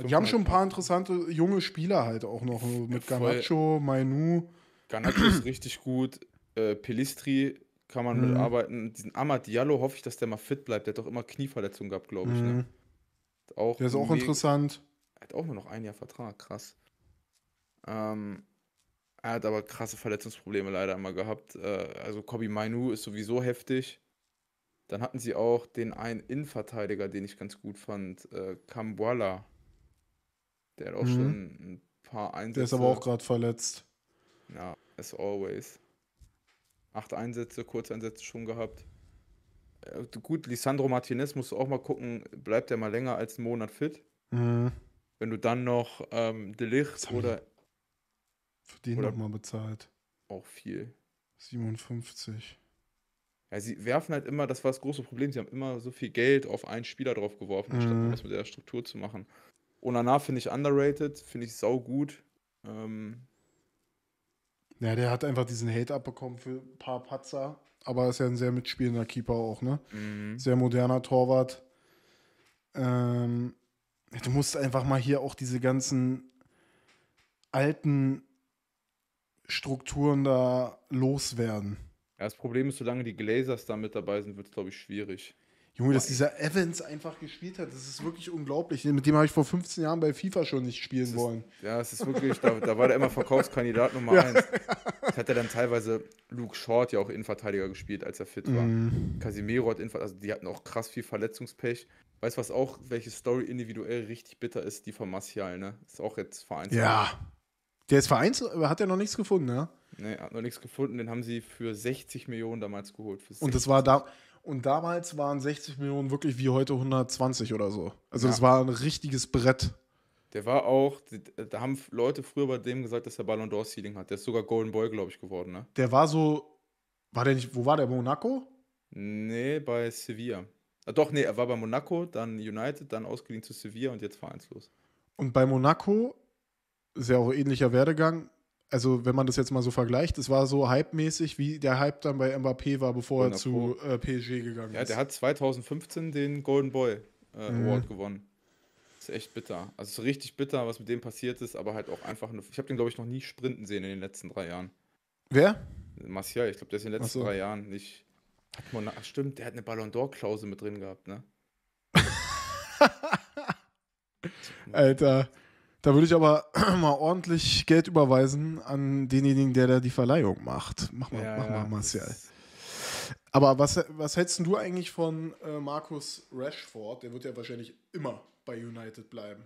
die haben schon ein paar
interessante junge Spieler halt auch noch. Mit Voll. Ganacho, Mainu.
Ganacho ist richtig gut. Äh, Pelistri kann man mhm. mitarbeiten. Diesen Amad Diallo hoffe ich, dass der mal fit bleibt. Der hat doch immer Knieverletzungen gehabt, glaube ich. Ne? Mhm. Ne? Auch der ist auch interessant. Hat auch nur noch ein Jahr Vertrag, krass. Ähm, er hat aber krasse Verletzungsprobleme leider immer gehabt. Äh, also Kobi Mainu ist sowieso heftig. Dann hatten sie auch den einen Innenverteidiger, den ich ganz gut fand, äh, Kambuala. Der hat auch mhm. schon ein paar Einsätze. Der ist aber auch gerade
verletzt.
Ja, as always. Acht Einsätze, Kurzeinsätze schon gehabt. Äh, gut, Lisandro Martinez musst du auch mal gucken, bleibt der mal länger als einen Monat fit? Mhm. Wenn du dann noch ähm, Delicht oder.
Für den nochmal bezahlt. Auch viel. 57.
Ja, sie werfen halt immer, das war das große Problem, sie haben immer so viel Geld auf einen Spieler drauf geworfen, mhm. anstatt was mit der Struktur zu machen. Onana finde ich underrated, finde ich saugut. Ähm
ja, der hat einfach diesen Hate abbekommen für ein paar Patzer, aber ist ja ein sehr mitspielender Keeper auch, ne? Mhm. Sehr moderner Torwart. Ähm, du musst einfach mal hier auch diese ganzen alten Strukturen da loswerden.
Ja, das Problem ist, solange die Glazers da mit dabei sind, wird es, glaube ich, schwierig.
Junge, dass dieser Evans einfach gespielt hat, das ist wirklich unglaublich. Mit dem habe ich vor 15 Jahren bei FIFA schon nicht spielen ist, wollen.
Ja, es ist wirklich, da, da war der immer Verkaufskandidat Nummer ja. eins. hat er dann teilweise Luke Short ja auch Innenverteidiger gespielt, als er fit war. Mm. Casimiro hat Innenverteidiger, also die hatten auch krass viel Verletzungspech. Weißt du, was auch, welche Story individuell richtig bitter ist? Die von Martial, ne? Ist auch jetzt Vereins. Ja.
Der ist Vereins, hat er noch nichts gefunden, ne?
Nee, hat noch nichts gefunden. Den haben sie für 60 Millionen damals geholt. Und das war
da. Und damals waren 60 Millionen wirklich wie heute 120 oder so. Also ja. das war ein richtiges Brett.
Der war auch, da haben Leute früher bei dem gesagt, dass er Ballon d'Or Ceiling hat. Der ist sogar Golden Boy, glaube ich, geworden, ne? Der war so, war der nicht, wo war der, Monaco? Nee, bei Sevilla. Ah, doch, nee, er war bei Monaco, dann United, dann ausgeliehen zu Sevilla und jetzt vereinslos.
Und bei Monaco ist ja auch ein ähnlicher Werdegang, also wenn man das jetzt mal so vergleicht, es war so hypemäßig, wie der Hype dann bei Mbappé war, bevor er zu
äh, PSG gegangen ja, ist. Ja, der hat 2015 den Golden Boy äh, mhm. Award gewonnen. Das ist echt bitter. Also es ist richtig bitter, was mit dem passiert ist, aber halt auch einfach eine, Ich habe den, glaube ich, noch nie sprinten sehen in den letzten drei Jahren. Wer? Martial, ich glaube, der ist in den letzten so. drei Jahren nicht. Hat man, ach stimmt, der hat eine Ballon d'Or-Klausel mit drin gehabt, ne?
Alter. Da würde ich aber mal ordentlich Geld überweisen an denjenigen, der da die Verleihung macht. Mach mal, ja, mach mal, Martial. Aber was, was hältst du eigentlich von äh, Markus Rashford? Der wird ja wahrscheinlich immer bei United bleiben.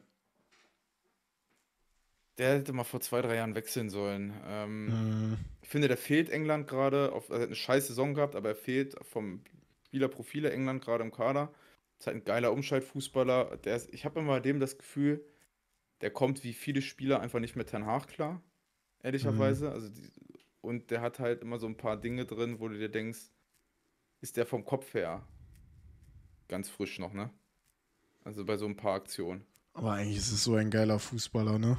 Der hätte mal vor zwei, drei Jahren wechseln sollen. Ähm, mhm. Ich finde, der fehlt England gerade. er hat eine scheiß Saison gehabt, aber er fehlt vom Spielerprofile England gerade im Kader. Ist halt ein geiler Umschaltfußballer. Der ist, ich habe immer dem das Gefühl, der kommt wie viele Spieler einfach nicht mit Ten Hag klar, ehrlicherweise. Mhm. Also die, und der hat halt immer so ein paar Dinge drin, wo du dir denkst, ist der vom Kopf her ganz frisch noch, ne? Also bei so ein paar Aktionen.
Aber eigentlich ist es so ein geiler Fußballer, ne?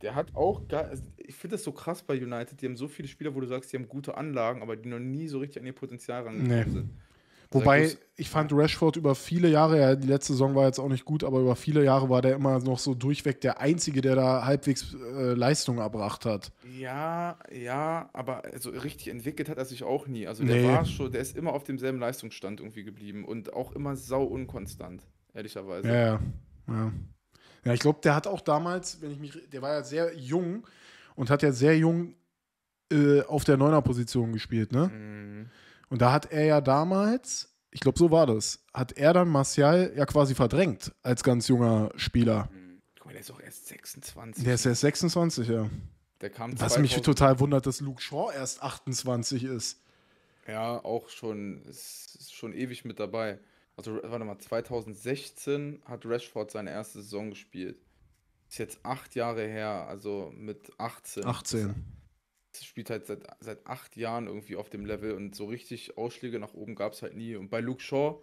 Der hat auch geil. Also ich finde das so krass bei United. Die haben so viele Spieler, wo du sagst, die haben gute Anlagen, aber die noch nie so richtig an ihr Potenzial rangekommen nee. sind. Wobei
ich fand Rashford über viele Jahre, ja, die letzte Saison war jetzt auch nicht gut, aber über viele Jahre war der immer noch so durchweg der Einzige, der da halbwegs äh, Leistung erbracht hat.
Ja, ja, aber so richtig entwickelt hat er sich auch nie. Also der nee. war schon, der ist immer auf demselben Leistungsstand irgendwie geblieben und auch immer sau unkonstant, ehrlicherweise. Ja,
ja. Ja, ich glaube, der hat
auch damals, wenn ich mich, der war ja sehr jung
und hat ja sehr jung äh, auf der Neuner-Position gespielt, ne? Mhm. Und da hat er ja damals, ich glaube, so war das, hat er dann Martial ja quasi verdrängt als ganz junger Spieler. Hm,
guck mal, der ist auch erst 26. Der ist erst
26, ja.
Der kam Was mich total wundert, dass Luke Shaw erst 28 ist. Ja, auch schon, ist schon ewig mit dabei. Also, warte mal, 2016 hat Rashford seine erste Saison gespielt. Ist jetzt acht Jahre her, also mit 18. 18 spielt halt seit, seit acht Jahren irgendwie auf dem Level und so richtig Ausschläge nach oben gab es halt nie. Und bei Luke Shaw,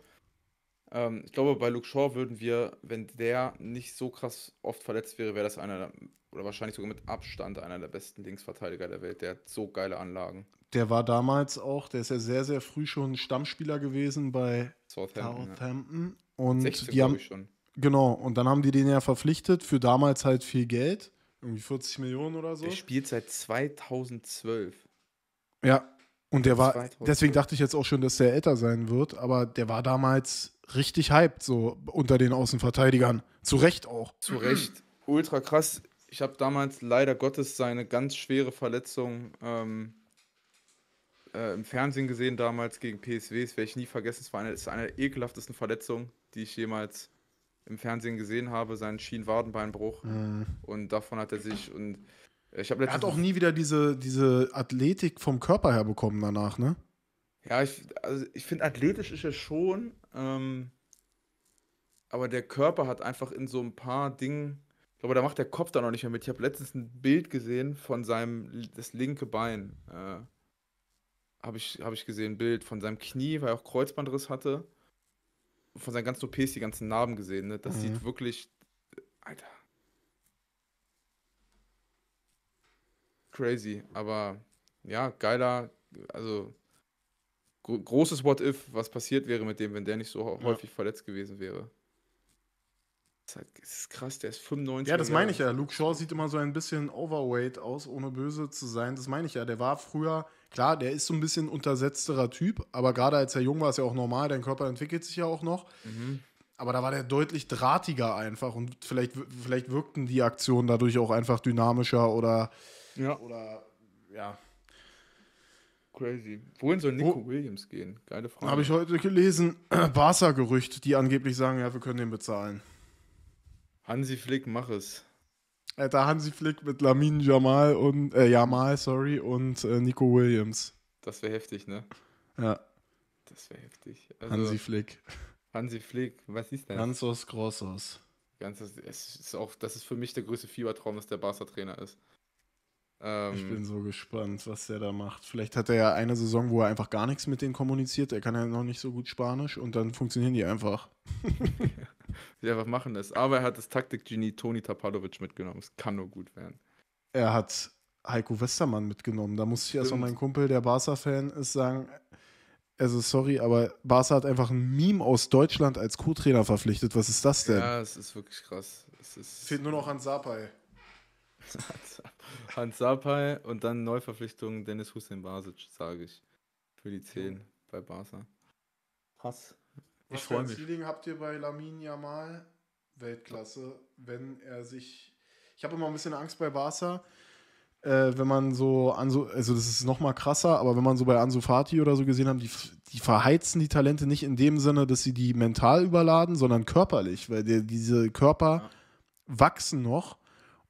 ähm, ich glaube, bei Luke Shaw würden wir, wenn der nicht so krass oft verletzt wäre, wäre das einer der, oder wahrscheinlich sogar mit Abstand einer der besten Linksverteidiger der Welt. Der hat so geile Anlagen.
Der war damals auch, der ist ja sehr, sehr früh schon Stammspieler gewesen bei Southampton. Southampton. Ja. Und 16, die haben, schon. Genau, und dann haben die den ja verpflichtet für damals halt viel Geld.
Irgendwie 40 Millionen oder so. Der spielt seit 2012.
Ja, und der war, 2012. deswegen dachte ich jetzt auch schon, dass der älter sein wird, aber der war damals richtig hyped, so unter den Außenverteidigern. Zu Recht auch.
Zu Recht. Ultra krass. Ich habe damals leider Gottes seine ganz schwere Verletzung ähm, äh, im Fernsehen gesehen, damals gegen PSW. Das werde ich nie vergessen. Es war eine, ist eine der ekelhaftesten Verletzungen, die ich jemals im Fernsehen gesehen habe, seinen Schienwadenbeinbruch. Mhm. Und davon hat er sich und ich habe Er hat auch nie wieder
diese, diese Athletik vom Körper her bekommen danach, ne?
Ja, ich, also ich finde, athletisch ist er schon, ähm, aber der Körper hat einfach in so ein paar Dingen, ich glaube, da macht der Kopf da noch nicht mehr mit. Ich habe letztens ein Bild gesehen von seinem, das linke Bein, äh, habe ich, hab ich gesehen, ein Bild von seinem Knie, weil er auch Kreuzbandriss hatte von seinen ganzen OPs die ganzen Narben gesehen, ne? Das mhm. sieht wirklich. Äh, Alter. Crazy, aber ja, geiler, also großes What If, was passiert wäre mit dem, wenn der nicht so häufig ja. verletzt gewesen wäre. Das ist, halt, das ist, krass, der ist 95. Ja, das meine ich
ja. Luke Shaw sieht immer so ein bisschen overweight aus, ohne böse zu sein. Das meine ich ja. Der war früher Klar, der ist so ein bisschen untersetzterer Typ, aber gerade als er jung war, ist ja auch normal, dein Körper entwickelt sich ja auch noch. Mhm. Aber da war der deutlich drahtiger einfach und vielleicht, vielleicht wirkten die Aktionen dadurch auch einfach dynamischer oder.
Ja. Oder, ja. Crazy. Wohin soll Nico Wo, Williams gehen? Geile Frage. Habe ich
heute gelesen. Barca-Gerücht, die angeblich sagen, ja, wir können den bezahlen.
Hansi Flick, mach es.
Äh, Alter, Hansi Flick mit Lamin Jamal und äh, Jamal, sorry, und äh, Nico Williams.
Das wäre heftig, ne? Ja. Das wäre heftig. Also, Hansi Flick. Hansi Flick, was ist das? Ganzos Grossos. Ganzes, es ist auch, das ist für mich der größte Fiebertraum, dass der Barca Trainer ist. Ähm, ich bin
so gespannt, was der da macht. Vielleicht hat er ja eine Saison, wo er einfach gar nichts mit denen kommuniziert. Er kann ja noch nicht so gut Spanisch und dann funktionieren die einfach.
die einfach machen es. Aber er hat das Taktikgenie Toni Tapadovic mitgenommen. Es kann nur gut werden.
Er hat Heiko Westermann mitgenommen. Da muss ich erstmal meinen Kumpel, der Barca-Fan ist, sagen, also sorry, aber Barca hat einfach ein Meme aus Deutschland als Co-Trainer verpflichtet. Was ist das denn? Ja,
es ist wirklich krass. Es ist Fehlt nur noch an Sapai. Hans Sapai und dann Neuverpflichtung Dennis Hussein Basic, sage ich. Für die 10 ja. bei Barca. Pass. Ich freue mich.
Feeling habt ihr bei Lamin Yamal? Weltklasse, wenn er sich. Ich habe immer ein bisschen Angst bei Barca, äh, wenn man so Ansu, also das ist nochmal krasser, aber wenn man so bei Ansu Fati oder so gesehen hat, die, die verheizen die Talente nicht in dem Sinne, dass sie die mental überladen, sondern körperlich, weil der, diese Körper ja. wachsen noch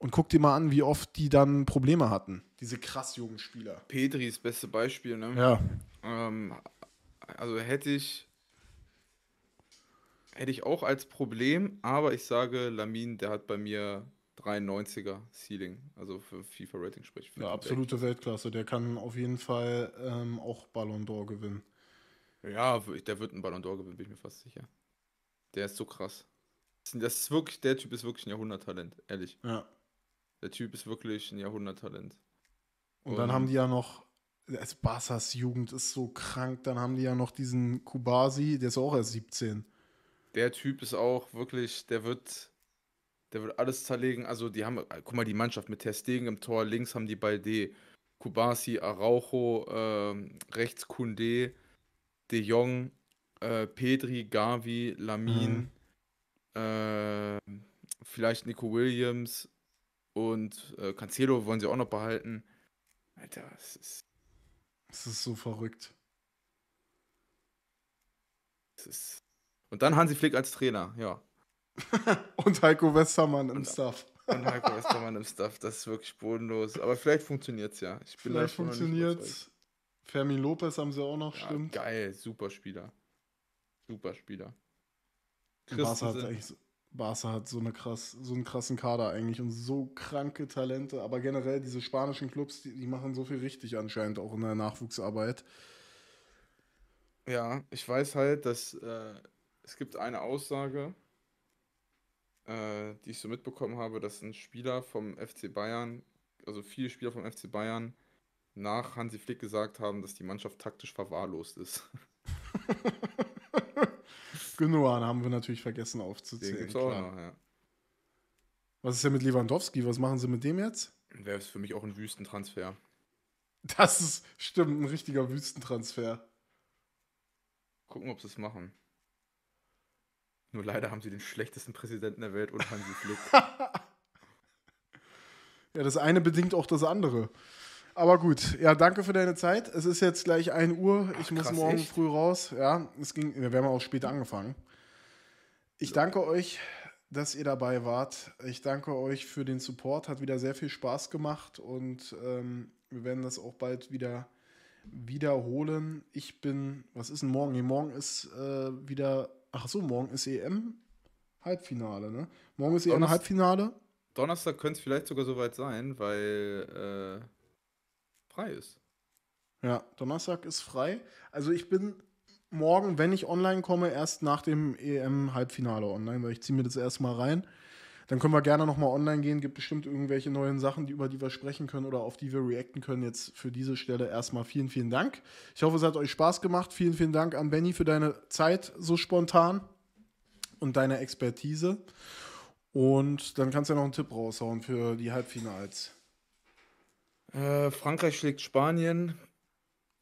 und guck dir mal an, wie oft die dann Probleme hatten,
diese krass jungen Spieler. Petri ist das beste Beispiel, ne? Ja. Ähm, also hätte ich, hätte ich auch als Problem, aber ich sage, Lamin, der hat bei mir 93er Ceiling, also für FIFA-Rating spricht. Für ja, absolute
Weltklasse. Der kann auf jeden Fall ähm, auch Ballon d'Or gewinnen.
Ja, der wird einen Ballon d'Or gewinnen, bin ich mir fast sicher. Der ist so krass. Das ist wirklich, der Typ ist wirklich ein Jahrhunderttalent, ehrlich. Ja. Der Typ ist wirklich ein Jahrhunderttalent. Und, und dann haben die ja
noch, als Barca's Jugend ist so krank, dann haben die ja noch diesen Kubasi, der ist auch erst 17.
Der Typ ist auch wirklich, der wird, der wird alles zerlegen. Also die haben, äh, guck mal, die Mannschaft mit Testegen im Tor, links haben die Balde, Kubasi, Araujo, ähm, rechts Kunde, De Jong, äh, Pedri, Gavi, Lamin, mhm. äh, vielleicht Nico Williams, und äh, Cancelo wollen sie auch noch behalten. Alter, es ist. Es ist so verrückt. Es ist. Und dann Hansi Flick als Trainer, ja.
und Heiko Westermann im und, Staff.
und Heiko Westermann im Staff, das ist wirklich bodenlos. Aber vielleicht funktioniert es ja. Ich bin vielleicht funktioniert es. Fermin Lopez haben sie auch noch, ja, stimmt. Geil, super Spieler. Super Spieler. Barca hat
eigentlich Barca hat so, eine krass, so einen krassen Kader eigentlich und so kranke Talente. Aber generell diese spanischen Clubs, die, die machen so viel richtig anscheinend auch in der Nachwuchsarbeit.
Ja, ich weiß halt, dass äh, es gibt eine Aussage, äh, die ich so mitbekommen habe, dass ein Spieler vom FC Bayern, also viele Spieler vom FC Bayern nach Hansi Flick gesagt haben, dass die Mannschaft taktisch verwahrlost ist.
Gündogan haben wir natürlich vergessen aufzuzählen. Den auch noch, ja. Was ist denn mit Lewandowski? Was machen sie mit dem jetzt?
Wäre es für mich auch ein Wüstentransfer.
Das ist, stimmt, ein richtiger Wüstentransfer.
Gucken, ob sie es machen. Nur leider haben sie den schlechtesten Präsidenten der Welt und haben sie Glück.
ja, das eine bedingt auch das andere. Aber gut, ja, danke für deine Zeit. Es ist jetzt gleich 1 Uhr. Ich muss krass, morgen echt? früh raus. Ja, es ging, wir haben auch später angefangen. Ich danke euch, dass ihr dabei wart. Ich danke euch für den Support. Hat wieder sehr viel Spaß gemacht und ähm, wir werden das auch bald wieder wiederholen. Ich bin, was ist denn morgen? Nee, morgen ist äh, wieder, ach so, morgen ist EM Halbfinale, ne? Morgen ist Donnerstag, EM Halbfinale.
Donnerstag könnte es vielleicht sogar soweit sein, weil äh, frei ist. Ja, Donnerstag ist frei. Also ich bin
morgen, wenn ich online komme, erst nach dem EM-Halbfinale online, weil ich ziehe mir das erstmal rein. Dann können wir gerne nochmal online gehen. Gibt bestimmt irgendwelche neuen Sachen, die, über die wir sprechen können oder auf die wir reacten können. Jetzt für diese Stelle erstmal vielen, vielen Dank. Ich hoffe, es hat euch Spaß gemacht. Vielen, vielen Dank an Benny für deine Zeit so spontan und deine Expertise. Und dann kannst du ja noch einen Tipp raushauen für die Halbfinals.
Äh, Frankreich schlägt Spanien.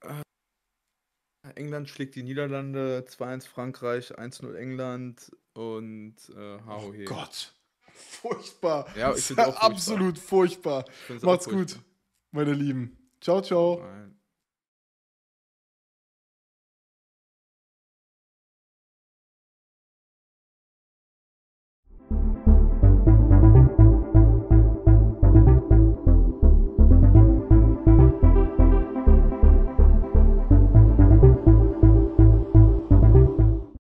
Äh, England schlägt die Niederlande. 2-1 Frankreich, 1-0 England und äh, Oh Gott. Furchtbar.
Ja, ich finde auch furchtbar. absolut furchtbar. Macht's furchtbar. gut,
meine Lieben. Ciao, ciao. Nein.